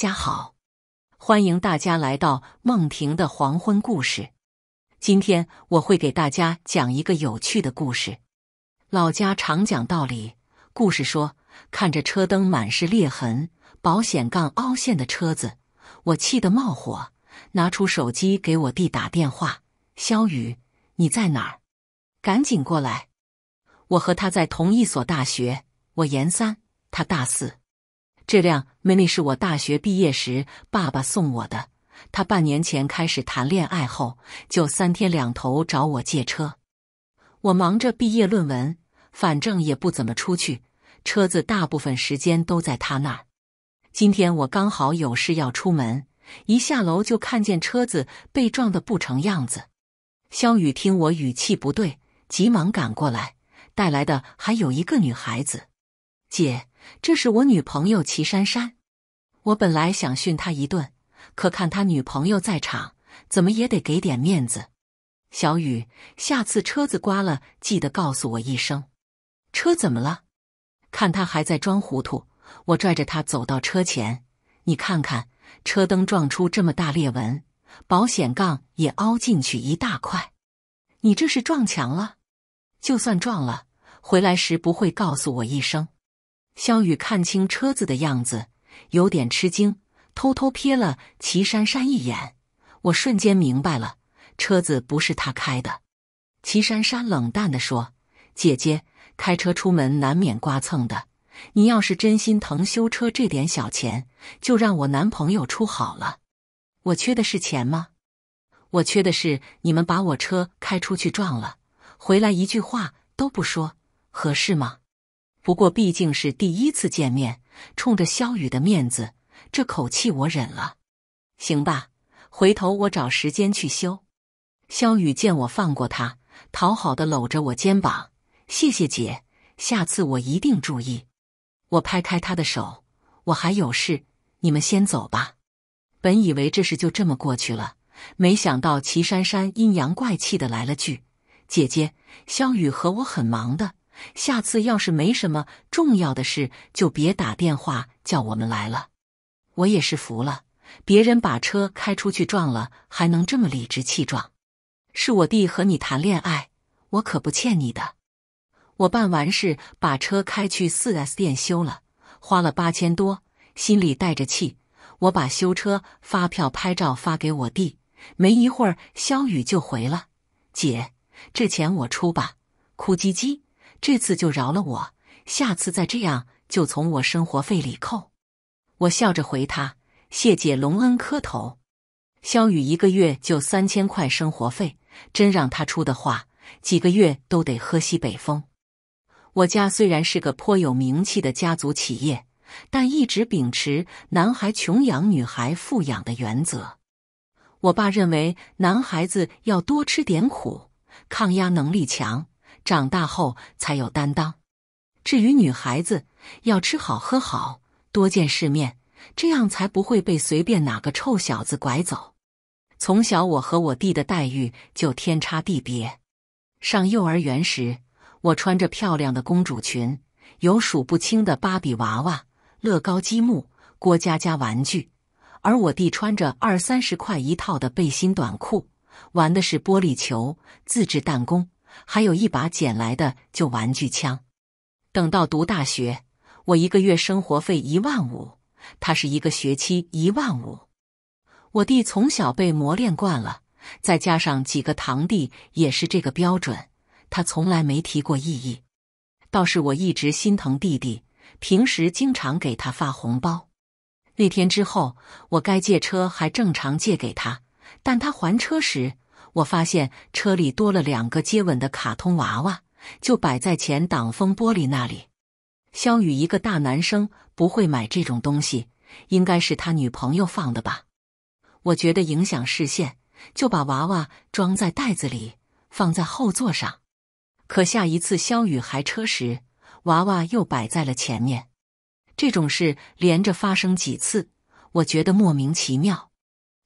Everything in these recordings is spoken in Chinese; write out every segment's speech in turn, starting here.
家好，欢迎大家来到梦婷的黄昏故事。今天我会给大家讲一个有趣的故事。老家常讲道理，故事说：看着车灯满是裂痕、保险杠凹陷的车子，我气得冒火，拿出手机给我弟打电话：“肖雨，你在哪儿？赶紧过来！我和他在同一所大学，我研三，他大四。”这辆 Mini 是我大学毕业时爸爸送我的。他半年前开始谈恋爱后，就三天两头找我借车。我忙着毕业论文，反正也不怎么出去，车子大部分时间都在他那儿。今天我刚好有事要出门，一下楼就看见车子被撞得不成样子。肖雨听我语气不对，急忙赶过来，带来的还有一个女孩子，姐。这是我女朋友齐珊珊。我本来想训他一顿，可看他女朋友在场，怎么也得给点面子。小雨，下次车子刮了记得告诉我一声。车怎么了？看他还在装糊涂，我拽着他走到车前，你看看，车灯撞出这么大裂纹，保险杠也凹进去一大块，你这是撞墙了？就算撞了，回来时不会告诉我一声。肖宇看清车子的样子，有点吃惊，偷偷瞥了齐姗姗一眼。我瞬间明白了，车子不是他开的。齐姗姗冷淡地说：“姐姐，开车出门难免刮蹭的，你要是真心疼修车这点小钱，就让我男朋友出好了。我缺的是钱吗？我缺的是你们把我车开出去撞了，回来一句话都不说，合适吗？”不过毕竟是第一次见面，冲着萧雨的面子，这口气我忍了。行吧，回头我找时间去修。萧雨见我放过他，讨好的搂着我肩膀：“谢谢姐，下次我一定注意。”我拍开他的手：“我还有事，你们先走吧。”本以为这事就这么过去了，没想到齐姗姗阴阳怪气的来了句：“姐姐，萧雨和我很忙的。”下次要是没什么重要的事，就别打电话叫我们来了。我也是服了，别人把车开出去撞了，还能这么理直气壮。是我弟和你谈恋爱，我可不欠你的。我办完事把车开去四 S 店修了，花了八千多，心里带着气。我把修车发票拍照发给我弟，没一会儿肖宇就回了：“姐，这钱我出吧。”哭唧唧。这次就饶了我，下次再这样就从我生活费里扣。我笑着回他：“谢姐隆恩，磕头。”肖宇一个月就三千块生活费，真让他出的话，几个月都得喝西北风。我家虽然是个颇有名气的家族企业，但一直秉持“男孩穷养，女孩富养”的原则。我爸认为，男孩子要多吃点苦，抗压能力强。长大后才有担当。至于女孩子，要吃好喝好，多见世面，这样才不会被随便哪个臭小子拐走。从小我和我弟的待遇就天差地别。上幼儿园时，我穿着漂亮的公主裙，有数不清的芭比娃娃、乐高积木、过家家玩具；而我弟穿着二三十块一套的背心短裤，玩的是玻璃球、自制弹弓。还有一把捡来的旧玩具枪。等到读大学，我一个月生活费一万五，他是一个学期一万五。我弟从小被磨练惯了，再加上几个堂弟也是这个标准，他从来没提过异议。倒是我一直心疼弟弟，平时经常给他发红包。那天之后，我该借车还正常借给他，但他还车时。我发现车里多了两个接吻的卡通娃娃，就摆在前挡风玻璃那里。肖宇一个大男生不会买这种东西，应该是他女朋友放的吧？我觉得影响视线，就把娃娃装在袋子里放在后座上。可下一次肖宇还车时，娃娃又摆在了前面。这种事连着发生几次，我觉得莫名其妙。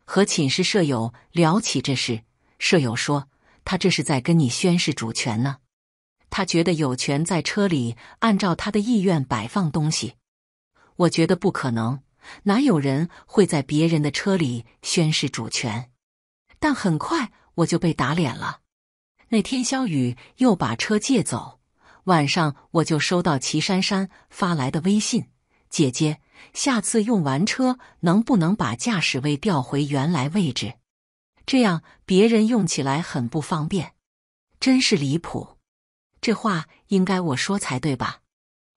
和寝室舍友聊起这事。舍友说：“他这是在跟你宣示主权呢，他觉得有权在车里按照他的意愿摆放东西。”我觉得不可能，哪有人会在别人的车里宣示主权？但很快我就被打脸了。那天肖雨又把车借走，晚上我就收到齐姗姗发来的微信：“姐姐，下次用完车能不能把驾驶位调回原来位置？”这样别人用起来很不方便，真是离谱。这话应该我说才对吧？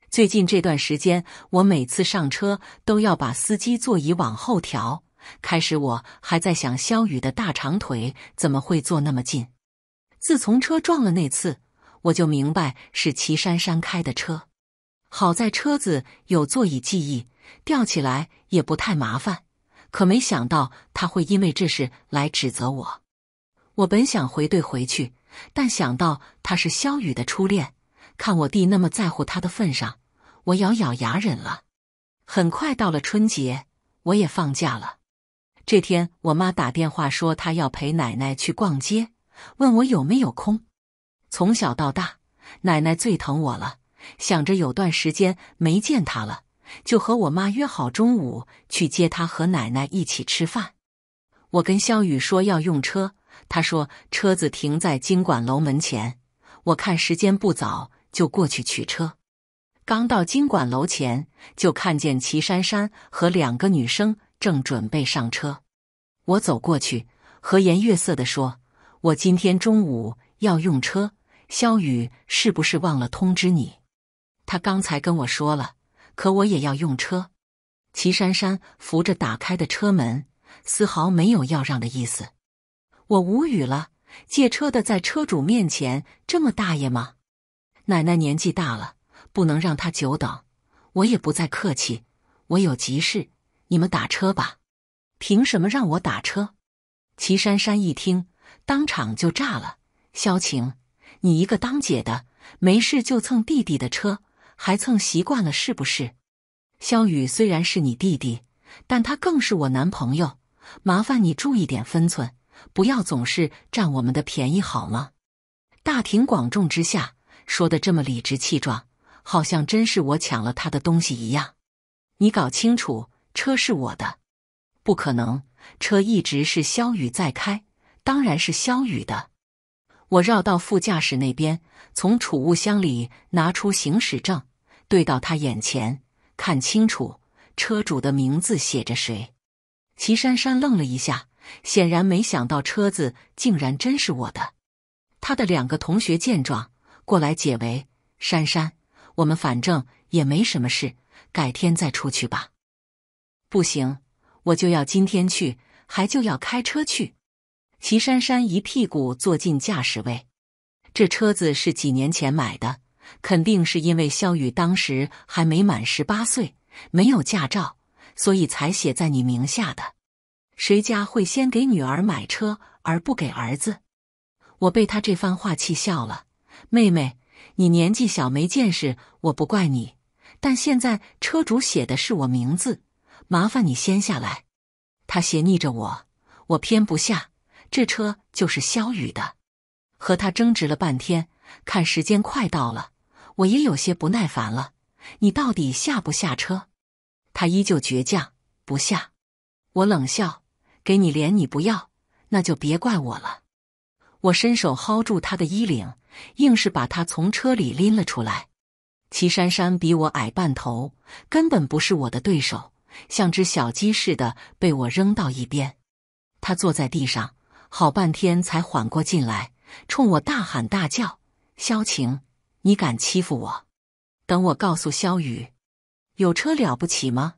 最近这段时间，我每次上车都要把司机座椅往后调。开始我还在想，肖宇的大长腿怎么会坐那么近？自从车撞了那次，我就明白是齐姗姗开的车。好在车子有座椅记忆，吊起来也不太麻烦。可没想到他会因为这事来指责我。我本想回怼回去，但想到他是萧雨的初恋，看我弟那么在乎他的份上，我咬咬牙忍了。很快到了春节，我也放假了。这天，我妈打电话说她要陪奶奶去逛街，问我有没有空。从小到大，奶奶最疼我了，想着有段时间没见她了。就和我妈约好中午去接她和奶奶一起吃饭。我跟肖宇说要用车，他说车子停在经管楼门前。我看时间不早，就过去取车。刚到经管楼前，就看见齐珊珊和两个女生正准备上车。我走过去，和颜悦色地说：“我今天中午要用车，肖宇是不是忘了通知你？他刚才跟我说了。”可我也要用车，齐姗姗扶着打开的车门，丝毫没有要让的意思。我无语了，借车的在车主面前这么大爷吗？奶奶年纪大了，不能让她久等。我也不再客气，我有急事，你们打车吧。凭什么让我打车？齐姗姗一听，当场就炸了。萧晴，你一个当姐的，没事就蹭弟弟的车。还蹭习惯了是不是？肖宇虽然是你弟弟，但他更是我男朋友。麻烦你注意点分寸，不要总是占我们的便宜，好吗？大庭广众之下说的这么理直气壮，好像真是我抢了他的东西一样。你搞清楚，车是我的，不可能，车一直是肖宇在开，当然是肖宇的。我绕到副驾驶那边，从储物箱里拿出行驶证，对到他眼前看清楚，车主的名字写着谁？齐姗姗愣了一下，显然没想到车子竟然真是我的。他的两个同学见状过来解围：“珊珊，我们反正也没什么事，改天再出去吧。”不行，我就要今天去，还就要开车去。齐姗姗一屁股坐进驾驶位，这车子是几年前买的，肯定是因为肖宇当时还没满十八岁，没有驾照，所以才写在你名下的。谁家会先给女儿买车而不给儿子？我被他这番话气笑了。妹妹，你年纪小没见识，我不怪你。但现在车主写的是我名字，麻烦你先下来。他斜睨着我，我偏不下。这车就是肖宇的，和他争执了半天，看时间快到了，我也有些不耐烦了。你到底下不下车？他依旧倔强不下。我冷笑：“给你脸你不要，那就别怪我了。”我伸手薅住他的衣领，硬是把他从车里拎了出来。齐姗姗比我矮半头，根本不是我的对手，像只小鸡似的被我扔到一边。他坐在地上。好半天才缓过劲来，冲我大喊大叫：“萧晴，你敢欺负我？等我告诉萧雨，有车了不起吗？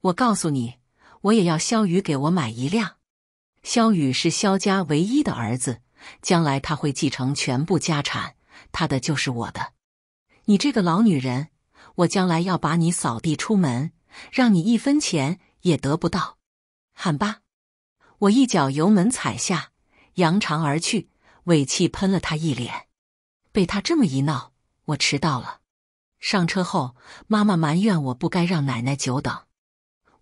我告诉你，我也要萧雨给我买一辆。萧雨是萧家唯一的儿子，将来他会继承全部家产，他的就是我的。你这个老女人，我将来要把你扫地出门，让你一分钱也得不到！喊吧！”我一脚油门踩下，扬长而去，尾气喷了他一脸。被他这么一闹，我迟到了。上车后，妈妈埋怨我不该让奶奶久等。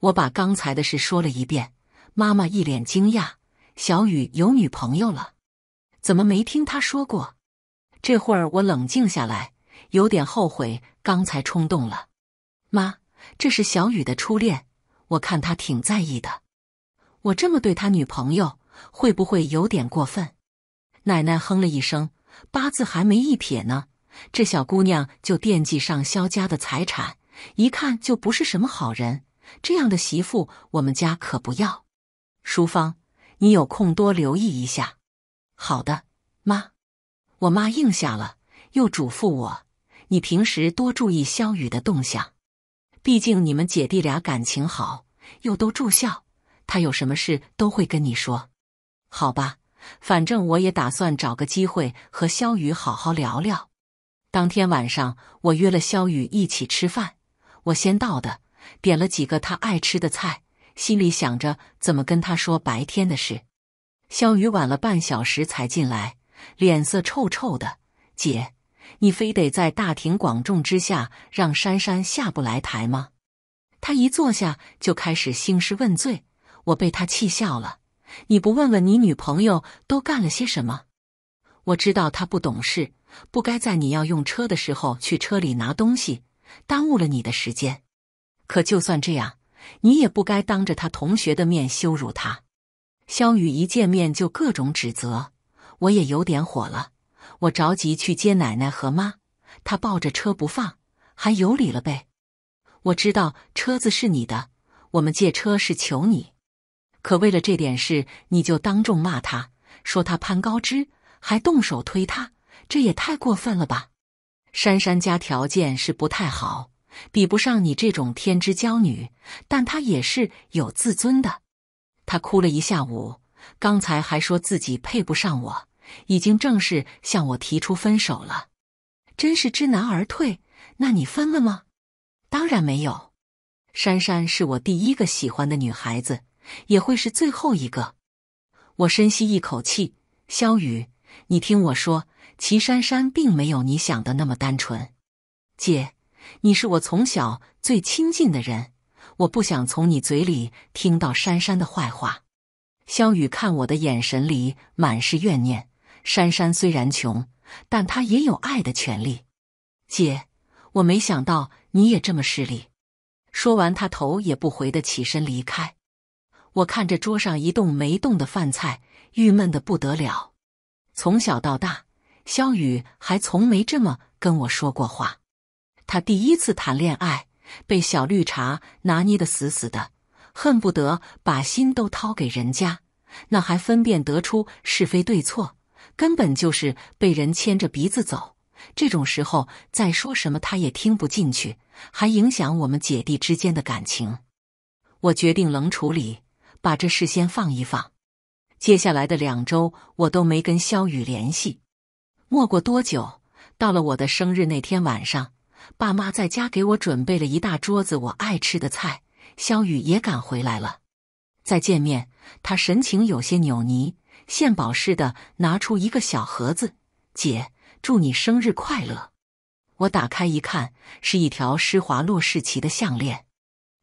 我把刚才的事说了一遍，妈妈一脸惊讶：“小雨有女朋友了？怎么没听他说过？”这会儿我冷静下来，有点后悔刚才冲动了。妈，这是小雨的初恋，我看他挺在意的。我这么对他女朋友，会不会有点过分？奶奶哼了一声：“八字还没一撇呢，这小姑娘就惦记上肖家的财产，一看就不是什么好人。这样的媳妇，我们家可不要。”淑芳，你有空多留意一下。好的，妈。我妈应下了，又嘱咐我：“你平时多注意肖雨的动向，毕竟你们姐弟俩感情好，又都住校。”他有什么事都会跟你说，好吧，反正我也打算找个机会和肖雨好好聊聊。当天晚上，我约了肖雨一起吃饭，我先到的，点了几个他爱吃的菜，心里想着怎么跟他说白天的事。肖雨晚了半小时才进来，脸色臭臭的。姐，你非得在大庭广众之下让珊珊下不来台吗？他一坐下就开始兴师问罪。我被他气笑了。你不问问你女朋友都干了些什么？我知道他不懂事，不该在你要用车的时候去车里拿东西，耽误了你的时间。可就算这样，你也不该当着他同学的面羞辱他。肖宇一见面就各种指责，我也有点火了。我着急去接奶奶和妈，他抱着车不放，还有理了呗？我知道车子是你的，我们借车是求你。可为了这点事，你就当众骂他，说他攀高枝，还动手推他，这也太过分了吧！珊珊家条件是不太好，比不上你这种天之骄女，但她也是有自尊的。她哭了一下午，刚才还说自己配不上我，已经正式向我提出分手了，真是知难而退。那你分了吗？当然没有。珊珊是我第一个喜欢的女孩子。也会是最后一个。我深吸一口气，萧雨，你听我说，齐姗姗并没有你想的那么单纯。姐，你是我从小最亲近的人，我不想从你嘴里听到珊珊的坏话。萧雨看我的眼神里满是怨念。珊珊虽然穷，但她也有爱的权利。姐，我没想到你也这么势利。说完，他头也不回的起身离开。我看着桌上一动没动的饭菜，郁闷的不得了。从小到大，肖雨还从没这么跟我说过话。他第一次谈恋爱，被小绿茶拿捏的死死的，恨不得把心都掏给人家，那还分辨得出是非对错？根本就是被人牵着鼻子走。这种时候再说什么，他也听不进去，还影响我们姐弟之间的感情。我决定冷处理。把这事先放一放，接下来的两周我都没跟肖雨联系。没过多久，到了我的生日那天晚上，爸妈在家给我准备了一大桌子我爱吃的菜，肖雨也赶回来了。再见面，他神情有些扭捏，献宝似的拿出一个小盒子：“姐，祝你生日快乐！”我打开一看，是一条施华洛世奇的项链。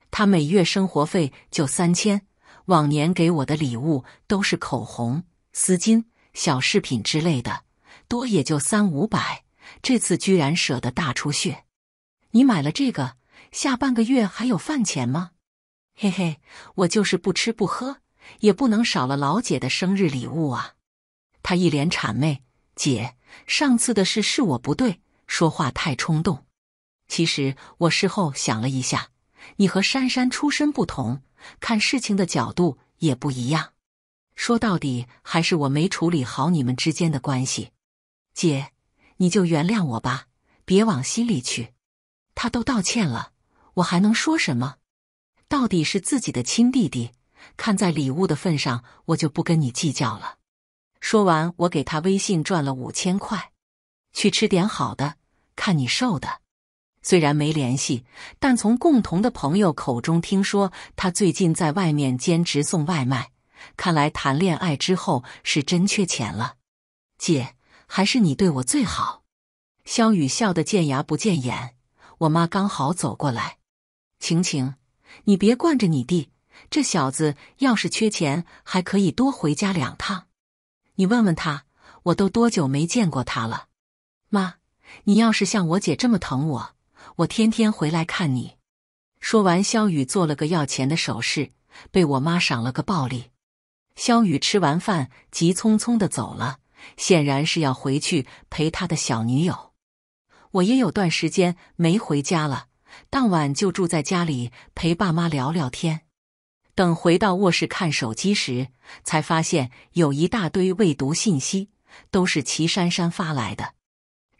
他每月生活费就三千。往年给我的礼物都是口红、丝巾、小饰品之类的，多也就三五百。这次居然舍得大出血，你买了这个，下半个月还有饭钱吗？嘿嘿，我就是不吃不喝，也不能少了老姐的生日礼物啊！他一脸谄媚，姐，上次的事是我不对，说话太冲动。其实我事后想了一下，你和珊珊出身不同。看事情的角度也不一样，说到底还是我没处理好你们之间的关系。姐，你就原谅我吧，别往心里去。他都道歉了，我还能说什么？到底是自己的亲弟弟，看在礼物的份上，我就不跟你计较了。说完，我给他微信转了五千块，去吃点好的，看你瘦的。虽然没联系，但从共同的朋友口中听说，他最近在外面兼职送外卖。看来谈恋爱之后是真缺钱了。姐，还是你对我最好。肖雨笑得见牙不见眼。我妈刚好走过来。晴晴，你别惯着你弟。这小子要是缺钱，还可以多回家两趟。你问问他，我都多久没见过他了。妈，你要是像我姐这么疼我。我天天回来看你。说完，肖宇做了个要钱的手势，被我妈赏了个暴力。肖宇吃完饭，急匆匆的走了，显然是要回去陪他的小女友。我也有段时间没回家了，当晚就住在家里陪爸妈聊聊天。等回到卧室看手机时，才发现有一大堆未读信息，都是齐姗姗发来的。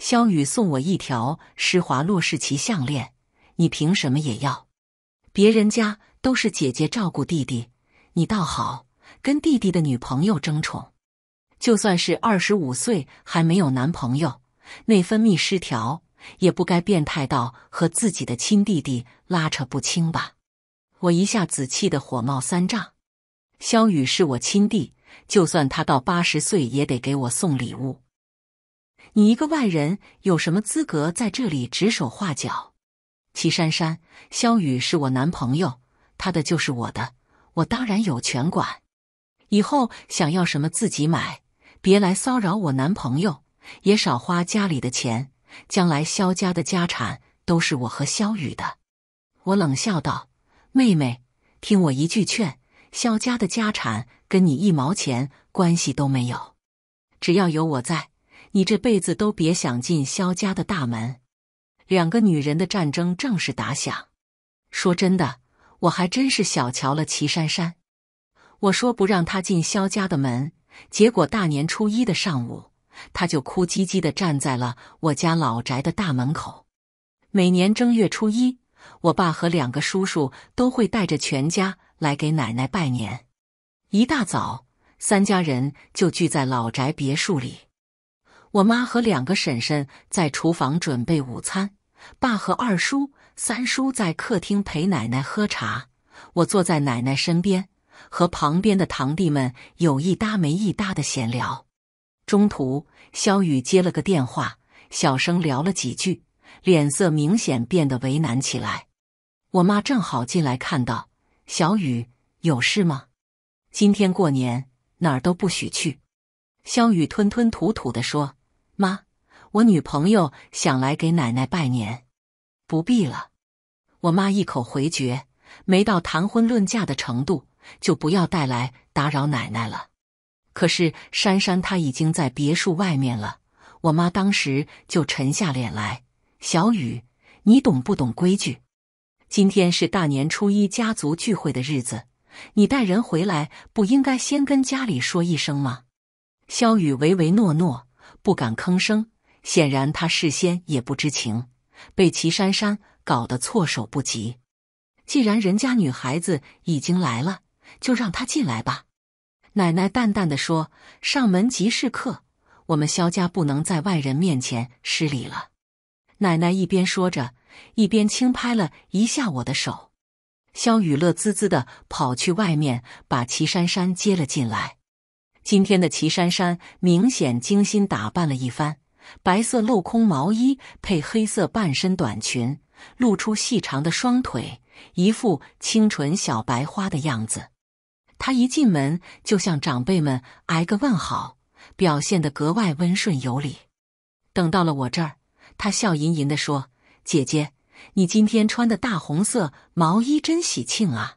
肖雨送我一条施华洛世奇项链，你凭什么也要？别人家都是姐姐照顾弟弟，你倒好，跟弟弟的女朋友争宠。就算是二十五岁还没有男朋友，内分泌失调，也不该变态到和自己的亲弟弟拉扯不清吧？我一下子气得火冒三丈。肖雨是我亲弟，就算他到八十岁，也得给我送礼物。你一个外人有什么资格在这里指手画脚？齐姗姗，萧雨是我男朋友，他的就是我的，我当然有权管。以后想要什么自己买，别来骚扰我男朋友，也少花家里的钱。将来萧家的家产都是我和萧雨的。我冷笑道：“妹妹，听我一句劝，萧家的家产跟你一毛钱关系都没有，只要有我在。”你这辈子都别想进萧家的大门。两个女人的战争正式打响。说真的，我还真是小瞧了齐姗姗。我说不让她进萧家的门，结果大年初一的上午，她就哭唧唧的站在了我家老宅的大门口。每年正月初一，我爸和两个叔叔都会带着全家来给奶奶拜年。一大早，三家人就聚在老宅别墅里。我妈和两个婶婶在厨房准备午餐，爸和二叔、三叔在客厅陪奶奶喝茶。我坐在奶奶身边，和旁边的堂弟们有一搭没一搭的闲聊。中途，肖雨接了个电话，小声聊了几句，脸色明显变得为难起来。我妈正好进来，看到小雨有事吗？今天过年哪儿都不许去。肖雨吞吞吐吐的说。妈，我女朋友想来给奶奶拜年，不必了。我妈一口回绝，没到谈婚论嫁的程度，就不要带来打扰奶奶了。可是珊珊她已经在别墅外面了，我妈当时就沉下脸来：“小雨，你懂不懂规矩？今天是大年初一，家族聚会的日子，你带人回来不应该先跟家里说一声吗？”肖雨唯唯诺诺。不敢吭声，显然他事先也不知情，被齐姗姗搞得措手不及。既然人家女孩子已经来了，就让她进来吧。奶奶淡淡的说：“上门即是客，我们萧家不能在外人面前失礼了。”奶奶一边说着，一边轻拍了一下我的手。萧雨乐滋滋的跑去外面，把齐姗姗接了进来。今天的齐姗姗明显精心打扮了一番，白色镂空毛衣配黑色半身短裙，露出细长的双腿，一副清纯小白花的样子。她一进门就向长辈们挨个问好，表现的格外温顺有礼。等到了我这儿，她笑吟吟的说：“姐姐，你今天穿的大红色毛衣真喜庆啊！”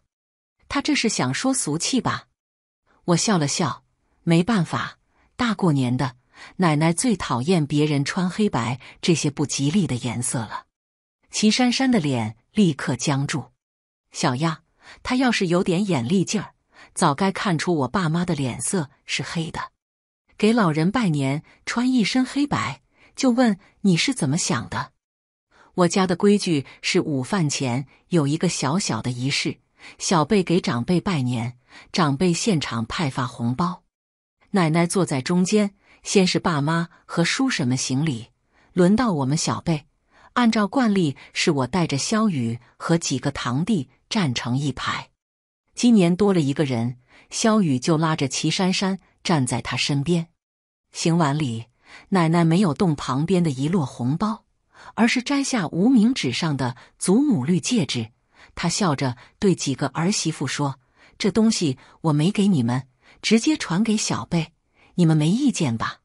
她这是想说俗气吧？我笑了笑。没办法，大过年的，奶奶最讨厌别人穿黑白这些不吉利的颜色了。齐姗姗的脸立刻僵住。小样，她要是有点眼力劲儿，早该看出我爸妈的脸色是黑的。给老人拜年穿一身黑白，就问你是怎么想的？我家的规矩是午饭前有一个小小的仪式，小辈给长辈拜年，长辈现场派发红包。奶奶坐在中间，先是爸妈和叔婶们行礼，轮到我们小辈。按照惯例，是我带着萧雨和几个堂弟站成一排。今年多了一个人，萧雨就拉着齐姗姗站在他身边。行完礼，奶奶没有动旁边的一摞红包，而是摘下无名指上的祖母绿戒指。她笑着对几个儿媳妇说：“这东西我没给你们。”直接传给小贝，你们没意见吧？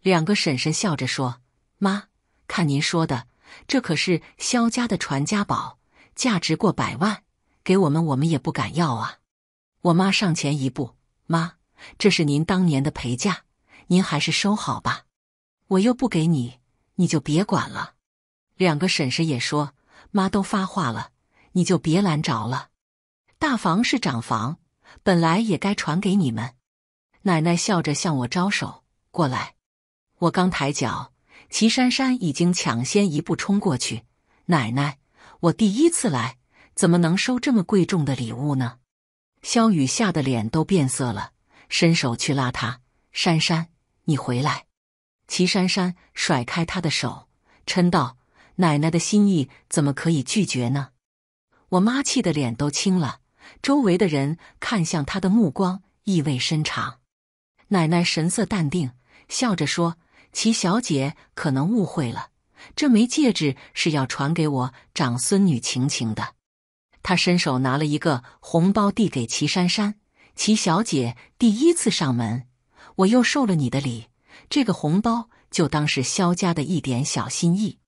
两个婶婶笑着说：“妈，看您说的，这可是肖家的传家宝，价值过百万，给我们我们也不敢要啊。”我妈上前一步：“妈，这是您当年的陪嫁，您还是收好吧。我又不给你，你就别管了。”两个婶婶也说：“妈都发话了，你就别拦着了。大房是长房。”本来也该传给你们。奶奶笑着向我招手过来，我刚抬脚，齐姗姗已经抢先一步冲过去。奶奶，我第一次来，怎么能收这么贵重的礼物呢？萧雨吓得脸都变色了，伸手去拉她：“珊珊，你回来。”齐姗姗甩开他的手，嗔道：“奶奶的心意怎么可以拒绝呢？”我妈气得脸都青了。周围的人看向他的目光意味深长，奶奶神色淡定，笑着说：“齐小姐可能误会了，这枚戒指是要传给我长孙女晴晴的。”她伸手拿了一个红包递给齐姗姗：“齐小姐第一次上门，我又受了你的礼，这个红包就当是萧家的一点小心意。”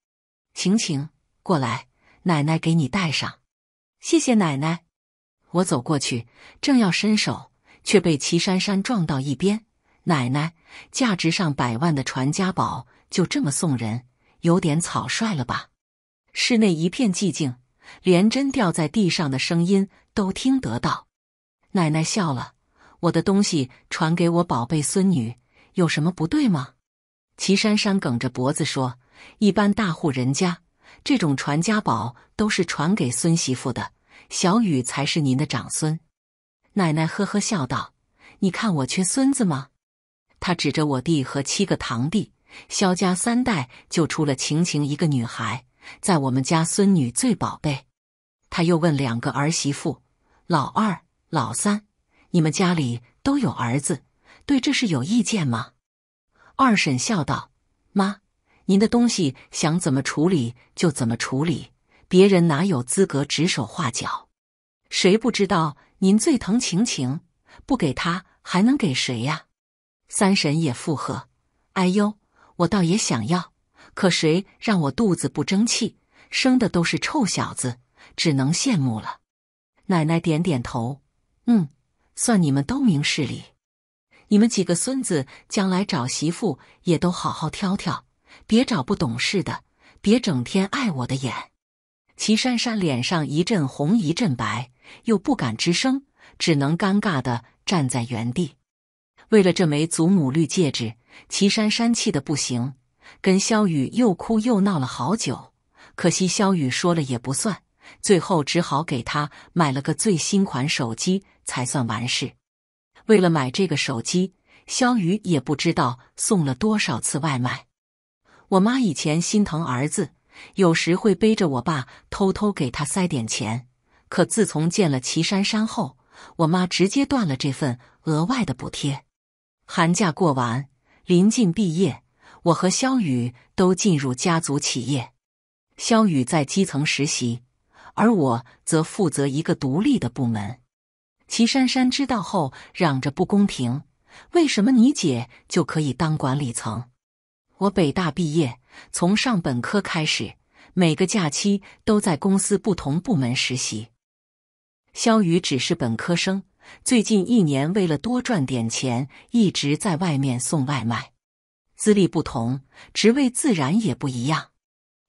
晴晴，过来，奶奶给你戴上。谢谢奶奶。我走过去，正要伸手，却被齐姗姗撞到一边。奶奶，价值上百万的传家宝就这么送人，有点草率了吧？室内一片寂静，连针掉在地上的声音都听得到。奶奶笑了：“我的东西传给我宝贝孙女，有什么不对吗？”齐姗姗梗着脖子说：“一般大户人家，这种传家宝都是传给孙媳妇的。”小雨才是您的长孙，奶奶呵呵笑道：“你看我缺孙子吗？”她指着我弟和七个堂弟，肖家三代就出了晴晴一个女孩，在我们家孙女最宝贝。她又问两个儿媳妇：“老二、老三，你们家里都有儿子，对这事有意见吗？”二婶笑道：“妈，您的东西想怎么处理就怎么处理。”别人哪有资格指手画脚？谁不知道您最疼晴晴，不给他还能给谁呀？三婶也附和：“哎呦，我倒也想要，可谁让我肚子不争气，生的都是臭小子，只能羡慕了。”奶奶点点头：“嗯，算你们都明事理。你们几个孙子将来找媳妇也都好好挑挑，别找不懂事的，别整天碍我的眼。”齐姗姗脸上一阵红一阵白，又不敢吱声，只能尴尬的站在原地。为了这枚祖母绿戒指，齐珊珊气的不行，跟肖雨又哭又闹了好久。可惜肖雨说了也不算，最后只好给他买了个最新款手机，才算完事。为了买这个手机，肖雨也不知道送了多少次外卖。我妈以前心疼儿子。有时会背着我爸偷偷给他塞点钱，可自从见了齐姗姗后，我妈直接断了这份额外的补贴。寒假过完，临近毕业，我和肖宇都进入家族企业。肖宇在基层实习，而我则负责一个独立的部门。齐姗姗知道后，嚷着不公平：“为什么你姐就可以当管理层？我北大毕业。”从上本科开始，每个假期都在公司不同部门实习。肖宇只是本科生，最近一年为了多赚点钱，一直在外面送外卖。资历不同，职位自然也不一样。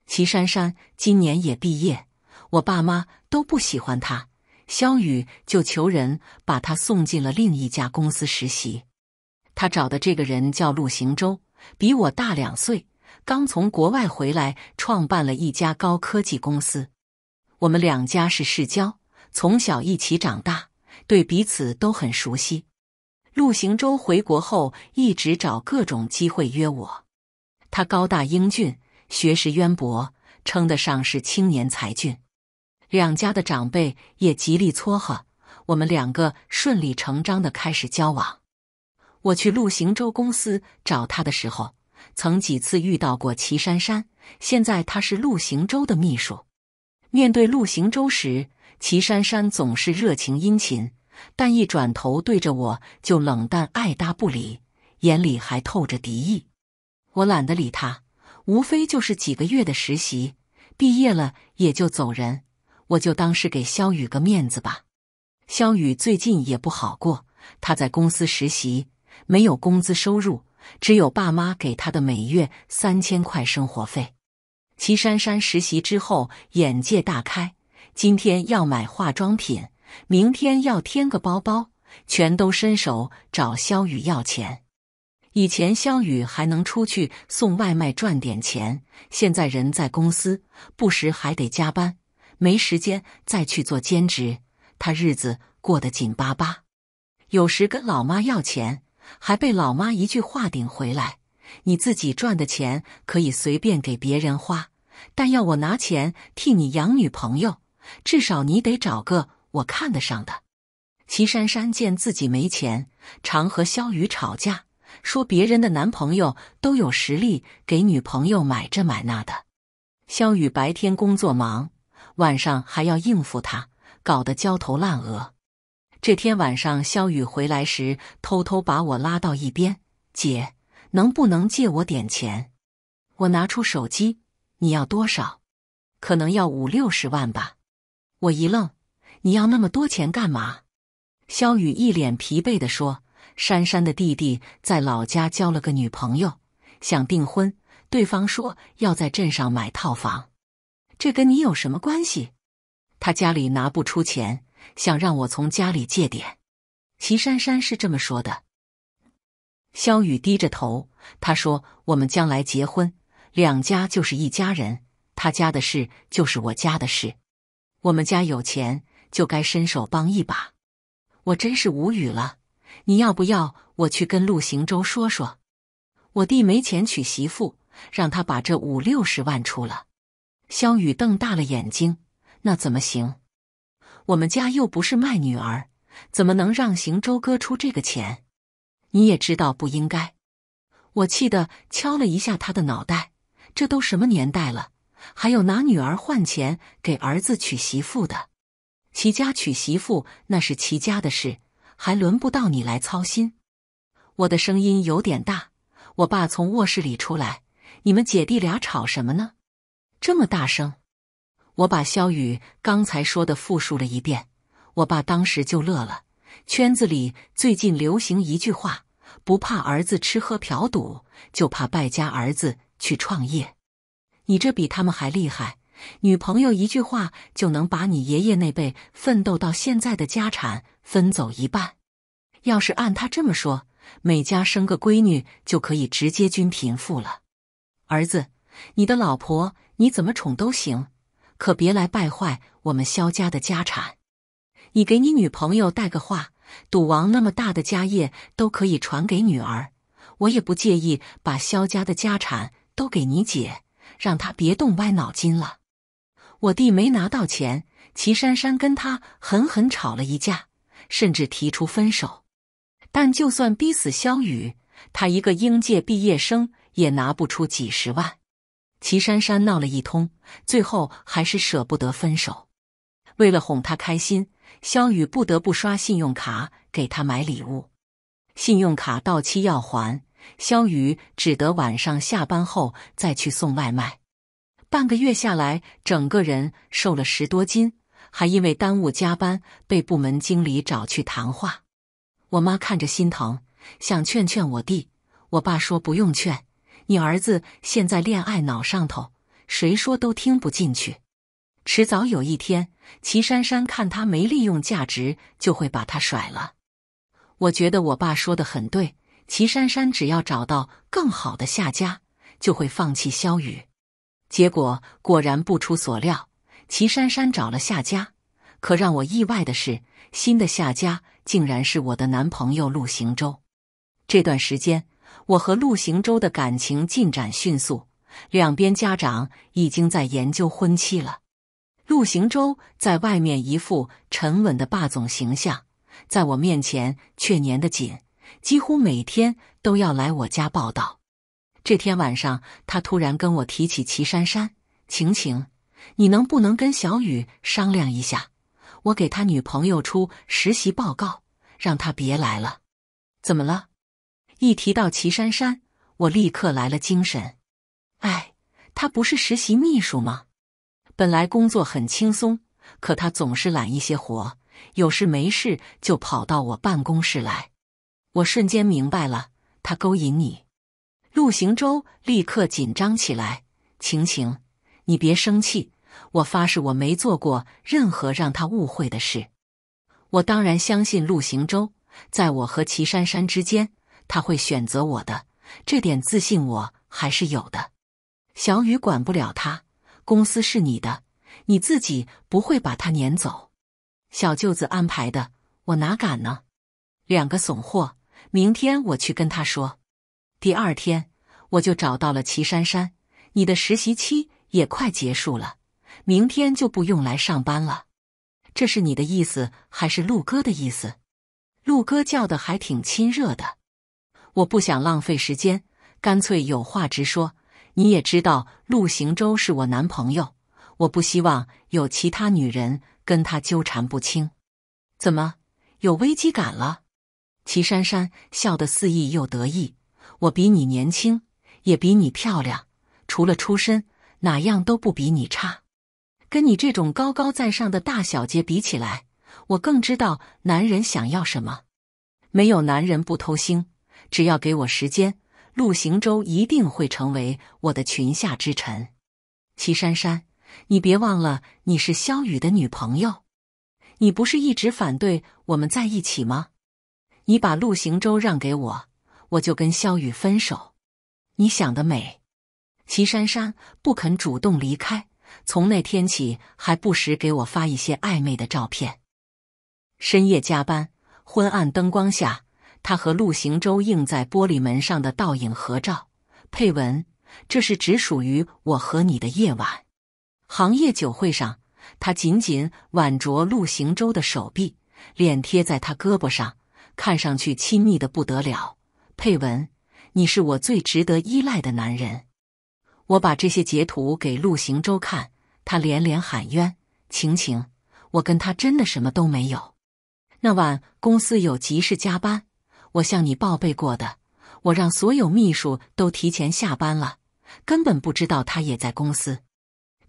齐珊珊今年也毕业，我爸妈都不喜欢她，肖宇就求人把她送进了另一家公司实习。他找的这个人叫陆行舟，比我大两岁。刚从国外回来，创办了一家高科技公司。我们两家是世交，从小一起长大，对彼此都很熟悉。陆行舟回国后，一直找各种机会约我。他高大英俊，学识渊博，称得上是青年才俊。两家的长辈也极力撮合，我们两个顺理成章的开始交往。我去陆行舟公司找他的时候。曾几次遇到过齐姗姗，现在她是陆行舟的秘书。面对陆行舟时，齐姗姗总是热情殷勤，但一转头对着我就冷淡，爱搭不理，眼里还透着敌意。我懒得理他，无非就是几个月的实习，毕业了也就走人。我就当是给肖雨个面子吧。肖雨最近也不好过，他在公司实习，没有工资收入。只有爸妈给他的每月三千块生活费。齐姗姗实习之后眼界大开，今天要买化妆品，明天要添个包包，全都伸手找肖宇要钱。以前肖宇还能出去送外卖赚点钱，现在人在公司，不时还得加班，没时间再去做兼职。他日子过得紧巴巴，有时跟老妈要钱。还被老妈一句话顶回来：“你自己赚的钱可以随便给别人花，但要我拿钱替你养女朋友，至少你得找个我看得上的。”齐姗姗见自己没钱，常和肖宇吵架，说别人的男朋友都有实力给女朋友买这买那的。肖宇白天工作忙，晚上还要应付她，搞得焦头烂额。这天晚上，肖雨回来时偷偷把我拉到一边：“姐，能不能借我点钱？”我拿出手机：“你要多少？可能要五六十万吧。”我一愣：“你要那么多钱干嘛？”肖雨一脸疲惫地说：“珊珊的弟弟在老家交了个女朋友，想订婚，对方说要在镇上买套房。这跟你有什么关系？他家里拿不出钱。”想让我从家里借点，齐姗姗是这么说的。肖雨低着头，他说：“我们将来结婚，两家就是一家人，他家的事就是我家的事。我们家有钱，就该伸手帮一把。”我真是无语了。你要不要我去跟陆行舟说说？我弟没钱娶媳妇，让他把这五六十万出了。肖雨瞪大了眼睛：“那怎么行？”我们家又不是卖女儿，怎么能让行舟哥出这个钱？你也知道不应该。我气得敲了一下他的脑袋。这都什么年代了，还有拿女儿换钱给儿子娶媳妇的？齐家娶媳妇那是齐家的事，还轮不到你来操心。我的声音有点大，我爸从卧室里出来，你们姐弟俩吵什么呢？这么大声！我把肖宇刚才说的复述了一遍，我爸当时就乐了。圈子里最近流行一句话：“不怕儿子吃喝嫖赌，就怕败家儿子去创业。”你这比他们还厉害！女朋友一句话就能把你爷爷那辈奋斗到现在的家产分走一半。要是按他这么说，每家生个闺女就可以直接均贫富了。儿子，你的老婆你怎么宠都行。可别来败坏我们萧家的家产！你给你女朋友带个话，赌王那么大的家业都可以传给女儿，我也不介意把萧家的家产都给你姐，让她别动歪脑筋了。我弟没拿到钱，齐姗姗跟他狠狠吵了一架，甚至提出分手。但就算逼死萧雨，他一个应届毕业生也拿不出几十万。齐姗姗闹了一通，最后还是舍不得分手。为了哄她开心，肖宇不得不刷信用卡给她买礼物。信用卡到期要还，肖宇只得晚上下班后再去送外卖。半个月下来，整个人瘦了十多斤，还因为耽误加班被部门经理找去谈话。我妈看着心疼，想劝劝我弟，我爸说不用劝。你儿子现在恋爱脑上头，谁说都听不进去。迟早有一天，齐姗姗看他没利用价值，就会把他甩了。我觉得我爸说的很对，齐姗姗只要找到更好的下家，就会放弃肖雨。结果果然不出所料，齐姗姗找了下家。可让我意外的是，新的下家竟然是我的男朋友陆行舟。这段时间。我和陆行舟的感情进展迅速，两边家长已经在研究婚期了。陆行舟在外面一副沉稳的霸总形象，在我面前却黏得紧，几乎每天都要来我家报道。这天晚上，他突然跟我提起齐珊珊，晴晴，你能不能跟小雨商量一下，我给他女朋友出实习报告，让他别来了？怎么了？一提到齐姗姗，我立刻来了精神。哎，她不是实习秘书吗？本来工作很轻松，可她总是揽一些活，有事没事就跑到我办公室来。我瞬间明白了，她勾引你。陆行舟立刻紧张起来：“晴晴，你别生气，我发誓我没做过任何让她误会的事。”我当然相信陆行舟，在我和齐姗姗之间。他会选择我的，这点自信我还是有的。小雨管不了他，公司是你的，你自己不会把他撵走。小舅子安排的，我哪敢呢？两个怂货，明天我去跟他说。第二天我就找到了齐珊珊，你的实习期也快结束了，明天就不用来上班了。这是你的意思还是陆哥的意思？陆哥叫的还挺亲热的。我不想浪费时间，干脆有话直说。你也知道陆行舟是我男朋友，我不希望有其他女人跟他纠缠不清。怎么有危机感了？齐姗姗笑得肆意又得意。我比你年轻，也比你漂亮，除了出身，哪样都不比你差。跟你这种高高在上的大小姐比起来，我更知道男人想要什么。没有男人不偷腥。只要给我时间，陆行舟一定会成为我的裙下之臣。齐姗姗，你别忘了，你是萧雨的女朋友。你不是一直反对我们在一起吗？你把陆行舟让给我，我就跟萧雨分手。你想得美！齐姗姗不肯主动离开，从那天起还不时给我发一些暧昧的照片。深夜加班，昏暗灯光下。他和陆行舟映在玻璃门上的倒影合照，配文：这是只属于我和你的夜晚。行业酒会上，他紧紧挽着陆行舟的手臂，脸贴在他胳膊上，看上去亲密的不得了。配文：你是我最值得依赖的男人。我把这些截图给陆行舟看，他连连喊冤：“晴晴，我跟他真的什么都没有。”那晚公司有急事加班。我向你报备过的，我让所有秘书都提前下班了，根本不知道他也在公司。